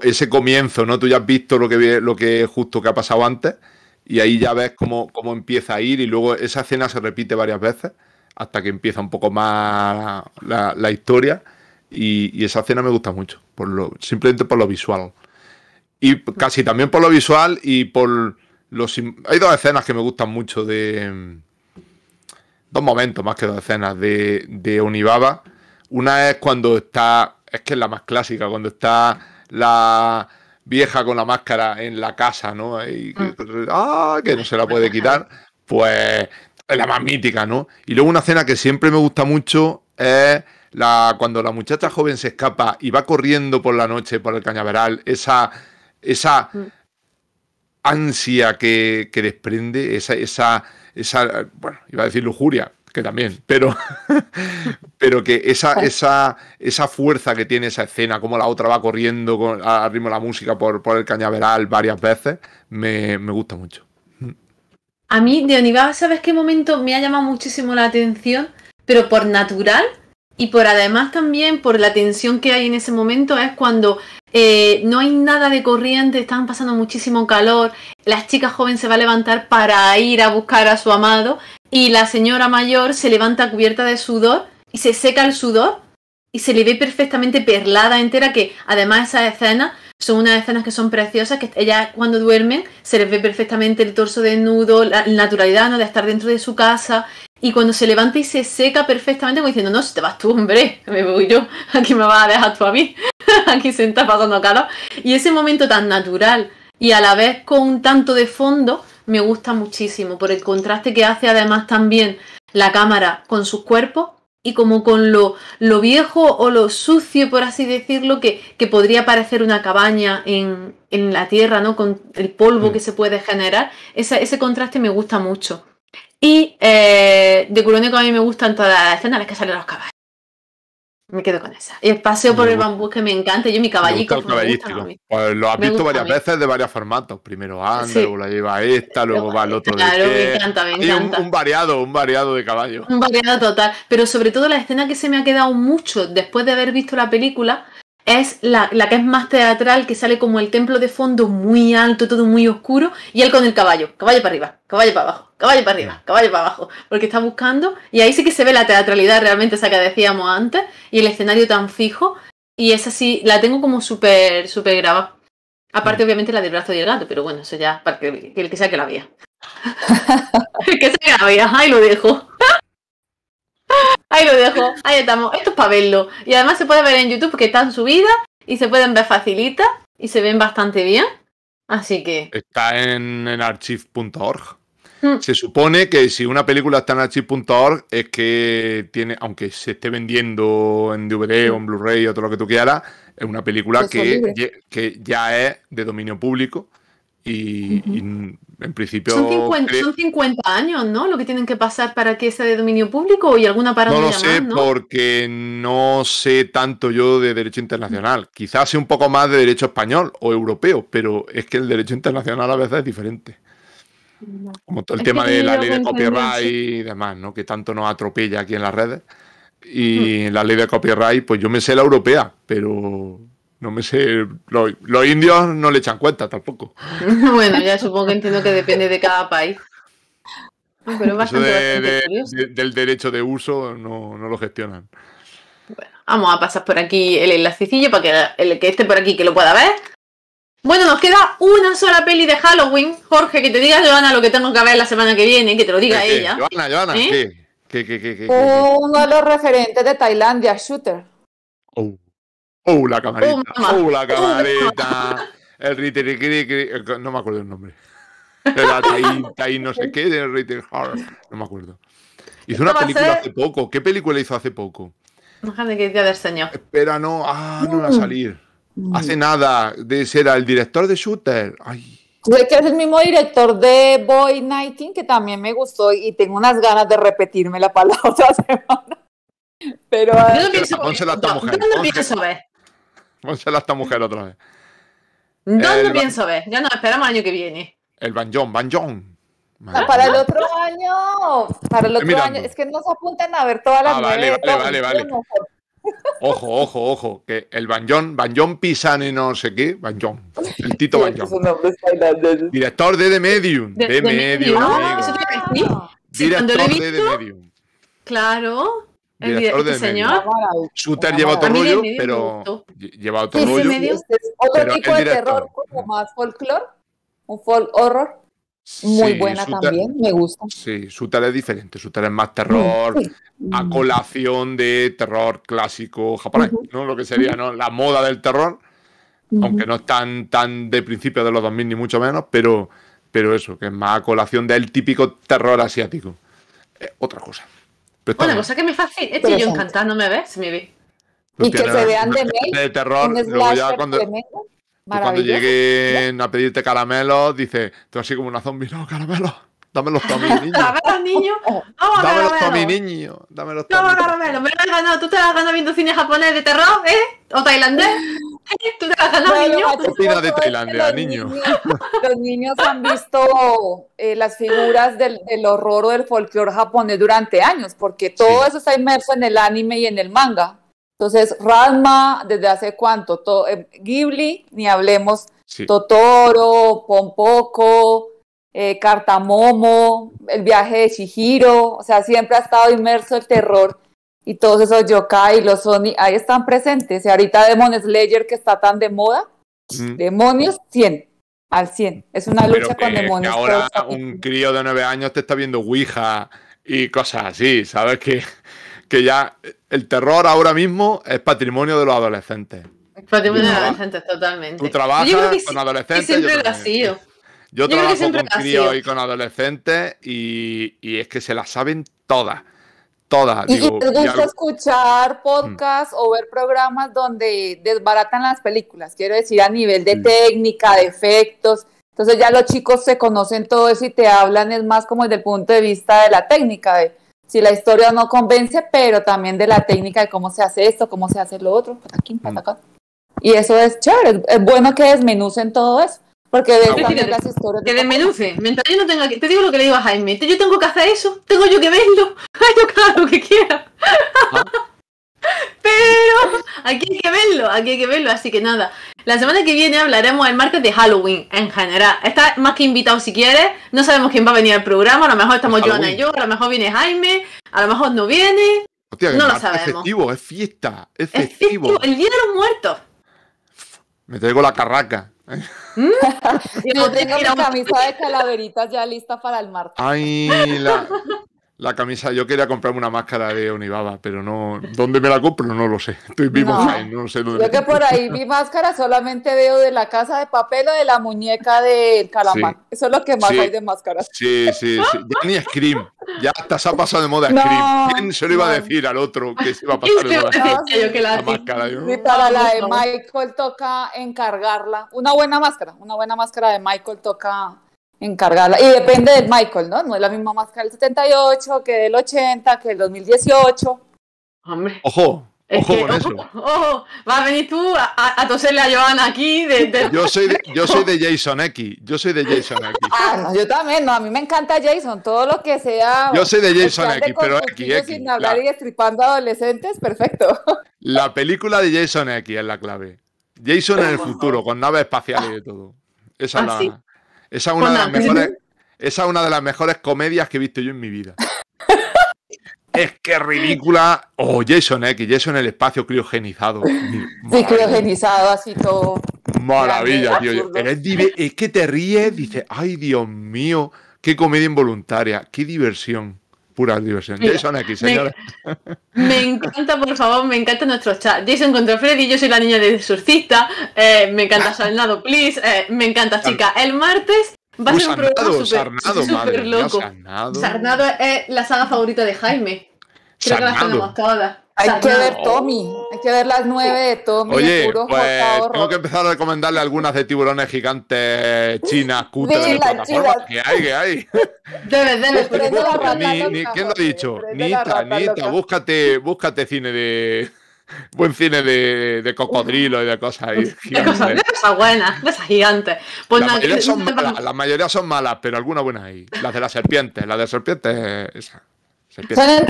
ese comienzo, ¿no? Tú ya has visto lo que, lo que justo que ha pasado antes y ahí ya ves cómo, empieza a ir y luego esa escena se repite varias veces hasta que empieza un poco más la, la historia y, esa escena me gusta mucho, por lo, simplemente por lo visual. Y casi también por lo visual y por los... Hay dos escenas que me gustan mucho de... Dos momentos más que dos escenas de, de Onibaba. Una es cuando está... Es que es la más clásica, cuando está la vieja con la máscara en la casa, ¿no? Mm. ah, que no se la puede quitar. Pues es la más mítica, ¿no? Y luego una escena que siempre me gusta mucho es cuando la muchacha joven se escapa y va corriendo por la noche por el cañaveral, esa, esa mm. ansia que, que desprende, esa, esa, bueno, iba a decir lujuria, que también, pero, pero que esa, esa, esa fuerza que tiene esa escena, como la otra va corriendo con, ritmo de la música por, por el cañaveral varias veces, me, me gusta mucho. A mí, de ¿sabes qué momento me ha llamado muchísimo la atención? Pero por natural, y por además también por la tensión que hay en ese momento es cuando eh, no hay nada de corriente, están pasando muchísimo calor, la chica joven se va a levantar para ir a buscar a su amado y la señora mayor se levanta cubierta de sudor y se seca el sudor y se le ve perfectamente perlada entera que además esa escena son unas escenas que son preciosas, que ellas cuando duermen se les ve perfectamente el torso desnudo, la naturalidad ¿no? de estar dentro de su casa, y cuando se levanta y se seca perfectamente, como diciendo, no, si te vas tú, hombre, me voy yo, aquí me vas a dejar tú a mí, aquí está pasando calor. Y ese momento tan natural y a la vez con tanto de fondo, me gusta muchísimo por el contraste que hace además también la cámara con sus cuerpos y como con lo, viejo o lo sucio, por así decirlo, que, podría parecer una cabaña en, la tierra, ¿no? Con el polvo que mm. se puede generar. Ese, ese contraste me gusta mucho. Y eh, de Curónico a mí me gustan todas las escenas en las que salen los caballos. Me quedo con esa. Y el paseo por el bambú que me encanta. Yo mi caballito. Me el pues lo has visto varias veces de varios formatos. Primero anda, luego la lleva esta, luego va el otro. Claro, me encanta, me Y un, variado, un variado de caballo. Un variado total. Pero sobre todo la escena que se me ha quedado mucho después de haber visto la película es la, que es más teatral, que sale como el templo de fondo muy alto, todo muy oscuro, y él con el caballo, caballo para arriba, caballo para abajo, caballo para arriba, caballo para abajo, porque está buscando, y ahí sí que se ve la teatralidad realmente, esa que decíamos antes, y el escenario tan fijo, y es así, la tengo como súper, súper grabada. Aparte, obviamente, la del brazo y el gato, pero bueno, eso ya, para que, el que sea que la vea. que sea que la vea, ahí lo dejo. Ahí lo dejo, ahí estamos. Esto es para verlo. Y además se puede ver en YouTube porque están subida y se pueden ver facilita y se ven bastante bien. Así que. Está en, en archive.org. Mm. Se supone que si una película está en archive.org es que tiene, aunque se esté vendiendo en DVD mm. o en Blu-ray o todo lo que tú quieras, es una película que, que, ya es de dominio público y, en principio. Son 50, años, ¿no? Lo que tienen que pasar para que sea de dominio público y alguna para No lo sé, porque no sé tanto yo de derecho internacional. Mm. Quizás sé un poco más de derecho español o europeo, pero es que el derecho internacional a veces es diferente. Como todo el tema de la ley de copyright y demás, ¿no? Que tanto nos atropella aquí en las redes. Y mm. la ley de copyright, pues yo me sé la europea, pero no me sé, los, indios no le echan cuenta tampoco. bueno, ya supongo que entiendo que depende de cada país. Pero bastante, bastante del derecho de uso no, no lo gestionan. Bueno, vamos a pasar por aquí el enlacecillo para que el que esté por aquí que lo pueda ver. Bueno, nos queda una sola peli de Halloween. Jorge, que te diga Joana lo que tengo que ver la semana que viene, que te lo diga ella. Joana, Joana, ¿Eh? ¿Qué, Uno de los referentes de Tailandia, Shooter. Oh. ¡Oh, la camarita! ¡Oh, la camarita! El Ritter, no me acuerdo el nombre. Era Taí, no sé qué, de Ritter No me acuerdo. Hizo una película hace poco. ¿Qué película hizo hace poco? Déjame que del señor. Espera, no. Ah, no va a mm. salir. Hace nada. De, será el director de Shooter. Ay. que es el mismo director de Boy Nighting, que también me gustó y tengo unas ganas de repetirme la palabra otra semana. Pero. Eh, yo no pienso ver. Pónsela a esta mujer otra vez. No pienso ver, ya nos esperamos el año que viene. El banjón, banjón. Ah, para el otro año, para el otro año, es que no se apuntan a ver todas ah, las ah, vale, vale, vale, Ojo, ojo, ojo, que el Banjón, Banjón y no sé qué, Banjón, el Tito Banjón. Director de The Medium, de, Medium. Ah, Director de The Medium. Claro, director señor. lleva otro rollo, pero lleva otro rollo. otro tipo de terror, como más folklore, un folk horror. Muy buena también, me gusta. Sí, Suter es diferente. Suter es más terror, a mm. colación de terror clásico japonés, ¿no? Lo que sería, ¿no? La moda del terror, aunque no es tan, tan de principio de los 2000 ni mucho menos, pero, pero eso, que es más a colación del típico terror asiático. Eh, otra cosa. Bueno, Una cosa que me fascina, estoy yo encantada, no me ves, mi me ve. Y que se vean de mail. De terror, luego cuando, cuando lleguen a pedirte caramelos, dice, tú así como una zombie, no, caramelos. Dámelos los a mi niño. Dámelos, niño. Vamos, Dámelos a mi niño. Dámelos tú a caramelos. Me lo has ganado. Tú te has ganado viendo cine japonés de terror, ¿eh? O tailandés de Tailandia, los Niños, han visto eh, las figuras del, horror o del folclore japonés durante años, porque todo eso está inmerso en el anime y en el manga. Entonces, Rasma desde hace cuánto, eh, Ghibli, ni hablemos, Totoro, Pompoco, eh, Cartamomo, el viaje de Shihiro, o sea, siempre ha estado inmerso el terror y todos esos yokai, los Sony, ahí están presentes. Y ahorita Demon Slayer que está tan de moda, demonios 100, al 100. Es una lucha con demonios. ahora un crío de 9 años te está viendo Ouija y cosas así, ¿sabes? Que, que ya el terror ahora mismo es patrimonio de los adolescentes. patrimonio de los adolescentes, totalmente. Tú trabajas con adolescentes. yo trabajo con críos y con adolescentes y, y es que se las saben todas. ¿Y, digo, gusta escuchar mm. podcast o ver programas donde desbaratan las películas? Quiero decir, a nivel de técnica, de efectos. Entonces ya los chicos se conocen todo eso y te hablan es más como desde el punto de vista de la técnica, de si la historia no convence, pero también de la técnica de cómo se hace esto, cómo se hace lo otro, mm. Y eso es chévere, es bueno que desmenucen todo eso. Porque de que, desmenuce. Mientras yo no tenga Te digo lo que le digo a Jaime. Yo tengo que hacer eso. Tengo yo que verlo. Yo cada lo que quiera. Ah. Pero aquí hay que verlo, aquí hay que verlo, así que nada. La semana que viene hablaremos el martes de Halloween en general. Está más que invitado si quieres. No sabemos quién va a venir al programa. A lo mejor estamos Joana y yo, a lo mejor viene Jaime, a lo mejor no viene. no lo sabemos. Es festivo, es fiesta, es Es festivo, el día de los muertos. Me traigo la carraca no mm. tengo mi camisa de calaveritas ya lista para el martes. Ay, la, la camisa. Yo quería comprarme una máscara de Onibaba, pero no. ¿Dónde me la compro? No lo sé. Estoy vivo, no, no sé dónde. Yo que por ahí mi máscara solamente veo de la casa de papel o de la muñeca del calamar. Eso es lo que más hay de máscaras. Sí, sí, sí. Ya ni Scream. Ya hasta se ha pasado de moda Scream. ¿Quién se lo iba a decir al otro que se iba a pasar de moda? Yo que la, máscara, la de Michael toca encargarla. Una buena máscara, una buena máscara de Michael toca encargarla. Y depende de Michael, ¿no? No es la misma máscara del 78 que del 80, que del 2018. Hombre. Ojo. ojo que, eso. Ojo, va a venir tú a, toserle a Joana aquí. Yo, soy de, yo soy de Jason X. Yo soy de Jason X. Ah, yo también, no. A mí me encanta Jason. Todo lo que sea. Yo soy de Jason X, pero aquí, Sin hablar y estripando adolescentes, perfecto. La película de Jason X es la clave. Jason en el futuro, con naves espaciales y de todo. Esa es ah, la... Esa es una, pues de las pues mejores, una de las mejores comedias que he visto yo en mi vida. Es que ridícula. O oh, Jason X, eh, Jason en el espacio criogenizado. Sí, criogenizado, así todo. Maravilla, tío. es que te ríes, dices, ay, Dios mío, qué comedia involuntaria, qué diversión pura diversión. Jason aquí, señora. Me, encanta, por favor, me encanta nuestro chat. Jason contra Freddy, yo soy la niña de surcista. Eh, me encanta ah. Sarnado, please. Eh, me encanta, chica. El martes va a ser un programa sarnado, loco. Sarnado. sarnado. es la saga favorita de Jaime. Creo que la tenemos todas. Hay que ver Tommy, hay que ver las nueve de Tommy. Oye, pues tengo que empezar a recomendarle algunas de tiburones gigantes chinas, cutres, que hay, que hay. Debes, debes. ¿Quién lo ha dicho? Nita, Nita, búscate, búscate cine de... Buen cine de, de cocodrilo y de cosas ahí. De cosas, buenas, de gigantes. Pues la, mayoría son malas, son malas, pero algunas buenas hay. Las de las serpientes, las de serpientes... Serpientes. Son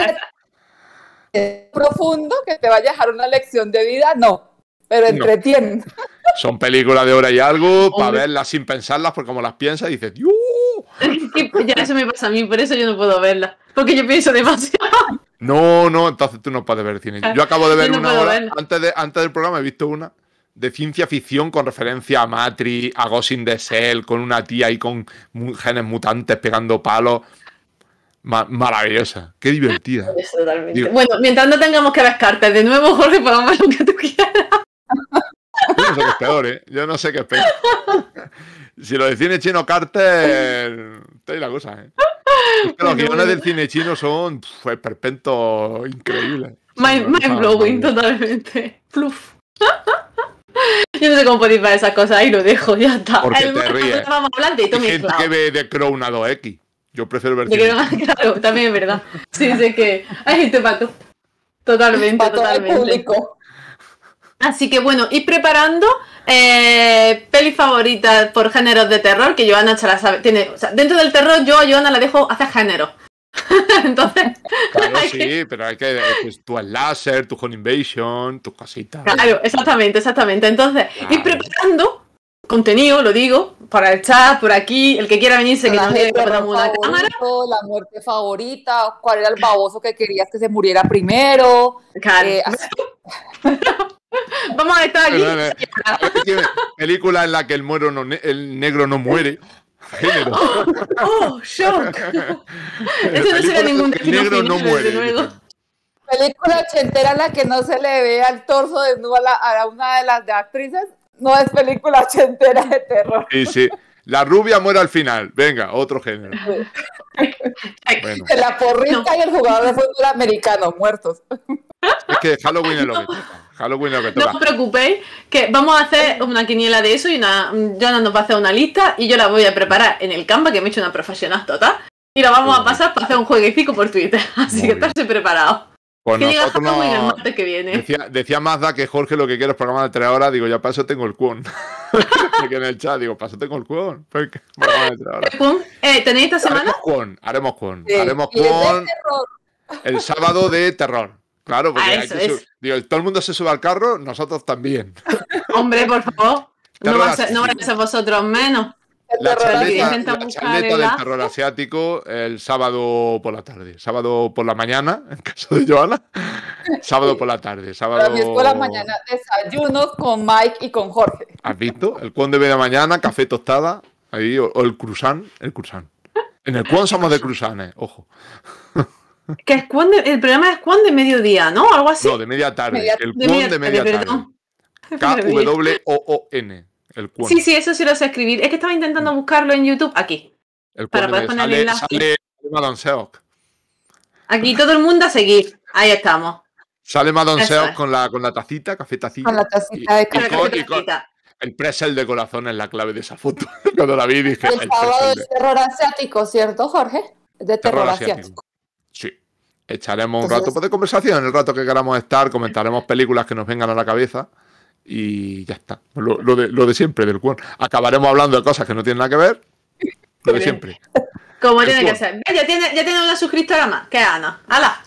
profundo que te vaya a dejar una lección de vida, no. Pero entretiene Son películas de hora y algo para verlas sin pensarlas, porque como las piensas dices, yo pues ya eso me pasa a mí, por eso yo no puedo verlas. Porque yo pienso demasiado. No, no, entonces tú no puedes ver cine. Yo acabo de ver una Antes, de, antes del programa he visto una de ciencia ficción con referencia a Matrix, a Ghost in the con una tía ahí con genes mutantes pegando palos maravillosa, qué divertida. bueno, mientras no tengamos que ver cartas, de nuevo, Jorge, pagamos lo que tú quieras. Yo no sé qué es peor, ¿eh? Yo no sé qué es peor. Si lo de cine chino te está la cosa, ¿eh? que los guiones del cine chino son pues, perpentos increíbles. Mind, blowing, totalmente. Pluf. Yo no sé cómo podéis ver esas cosas y lo dejo, ya está. Porque te ríes. Vamos gente que ve de Crow una 2X. Yo prefiero ver. claro, también es verdad. Sí, sé que hay gente pato! Totalmente, totalmente. Así que bueno, ir preparando eh, peli favorita por géneros de terror, que Joana se sabe. Tiene, dentro del terror, yo a Joana la dejo hacer género. Entonces. Claro, sí, pero hay que. Pues, al láser, tu con Invasion, tus casita... Claro, exactamente, exactamente. Entonces, ir preparando contenido, lo digo, para el chat, por aquí, el que quiera venirse, que la, la muerte favorita, cuál era el baboso que querías que se muriera primero. Eh, Vamos a estar aquí. Eh, película en la que el, no, el negro no muere. Oh, oh, shock. Eso no sería ningún El negro no muere. Película ochentera en la que no se le ve al torso desnudo a, a una de las actrices no es película chentera de terror. Sí, sí. La rubia muere al final. Venga, otro género. La porrita y el jugador de fútbol americano, muertos. Es que Halloween es lo que Halloween lo que toca. No os preocupéis, que vamos a hacer una quiniela de eso y una, Jonathan nos va a hacer una lista y yo la voy a preparar en el Canva, que me he hecho una profesional total. Y la vamos a pasar para hacer un jueguecito por Twitter. Así que estarse preparado. Pues decía, Mazda que Jorge lo que quiere es programar de tres horas. Digo, ya paso tengo el cuón. que en el chat digo, paso tengo el cuón. Pues eh, ¿Tenéis esta semana? Haremos cuón, haremos con Haremos el sábado de terror. Claro, porque ah, Digo, todo el mundo se sube al carro, nosotros también. Hombre, por favor. No, vas a ser vosotros menos la charleta, del terror asiático el sábado por la tarde, sábado por la mañana, en caso de Joana, sábado por la tarde, sábado... mañana, desayunos con Mike y con Jorge. ¿Has visto? El cuón de media mañana, café tostada, ahí, o, el cruzán, el cruzán. En el cuán somos de cruzanes, ojo. Que es el programa es cuán de mediodía, ¿no? Algo así. No, de media tarde. el cuón de media, tarde. K-W-O-O-N. Sí, sí, eso sí lo sé escribir. Es que estaba intentando mm. buscarlo en YouTube. Aquí. para poder poner el enlace. Sale Madon Aquí todo el mundo a seguir. Ahí estamos. Sale Madon Seok con, la, con la tacita, café tacita. Con la tacita, el presel de corazón es la clave de esa foto. Cuando la vi dije. El, de terror asiático, ¿cierto, Jorge? De terror, asiático. Sí. Echaremos un rato de conversación, el rato que queramos estar, comentaremos películas que nos vengan a la cabeza y ya está. Lo, de, lo de siempre del cuón, Acabaremos hablando de cosas que no tienen nada que ver. Lo de siempre. Como tiene que ser. Ya tiene, una suscriptora más, que es Ana. ¡Hala!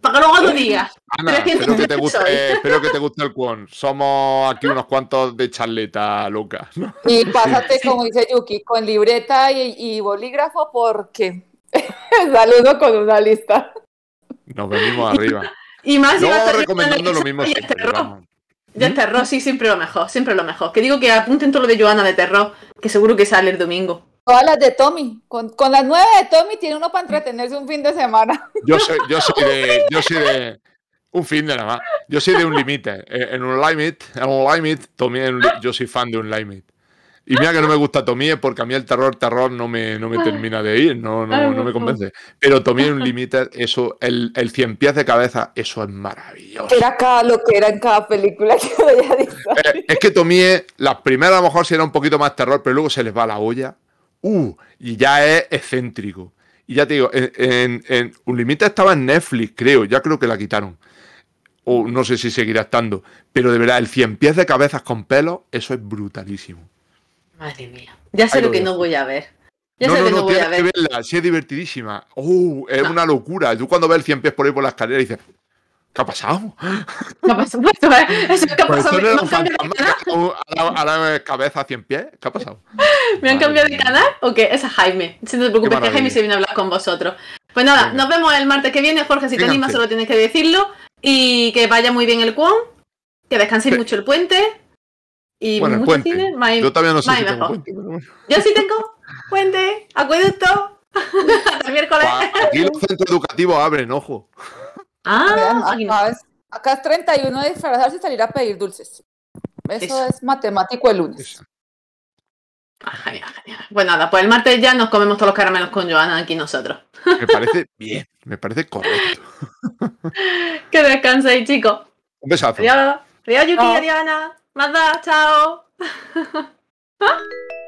Para que luego lo digas. Ana, espero que, te guste, que te el cuón Somos aquí unos cuantos de charleta loca. Y pásate, como dice Yuki, con libreta y, bolígrafo porque saludo con una lista. Nos venimos arriba. Y más no, recomendando lo mismo siempre, de ¿Mm? terror, sí, siempre lo mejor, siempre lo mejor. Que digo que apunten todo lo de Joana de terror, que seguro que sale el domingo. Todas las de Tommy. Con, con las nueve de Tommy tiene uno para entretenerse un fin de semana. Yo soy, yo soy de. Yo soy de un fin de nada más. Yo soy de un límite. Eh, en un limit, en un limit, yo soy fan de un limit. Y mira que no me gusta Tomie porque a mí el terror, terror no me, no me termina de ir, no, no, no me convence. Pero Tomie Unlimited, eso, el, el cien pies de cabeza, eso es maravilloso. Era cada lo que era en cada película que eh, es que Tomie, las primeras a lo mejor sí era un poquito más terror, pero luego se les va la olla. Uh, y ya es excéntrico. Y ya te digo, en, en, Unlimited estaba en Netflix, creo, ya creo que la quitaron o no sé si seguirá estando, pero de verdad, el cien pies de cabezas con pelo, eso es brutalísimo. Madre mía. Ya sé lo, que no voy a ver. Ya sé lo que no voy a ver. que verla, sí es divertidísima. Uh, es una locura. Tú cuando ves el 100 pies por ahí por la escalera dices, ¿qué ha pasado? ¿Qué ha pasado? Eso, que ha pues pasado? ¿Me han cambiado a, la, cabeza 100 pies? ¿Qué ha pasado? ¿Me han cambiado de canal? ¿O qué? Esa es Jaime. Si no te preocupes que Jaime se viene a hablar con vosotros. Pues nada, nos vemos el martes que viene. Jorge, si te animas solo tienes que decirlo. Y que vaya muy bien el cuón Que descanséis mucho el puente. Y bueno, puente. Yo todavía no sé si Yo sí tengo puente, acueducto. Ah, el miércoles. Aquí los centros educativos abren, ojo. Ah, acá, es, 31 de disfrazarse y salir a pedir dulces. Eso, es matemático el lunes. Bueno, ah, pues nada, pues el martes ya nos comemos todos los caramelos con Joana aquí nosotros. Me parece bien, me parece correcto. que descanséis, chicos. Un besazo. Adiós, adiós ¡Mamá, chao.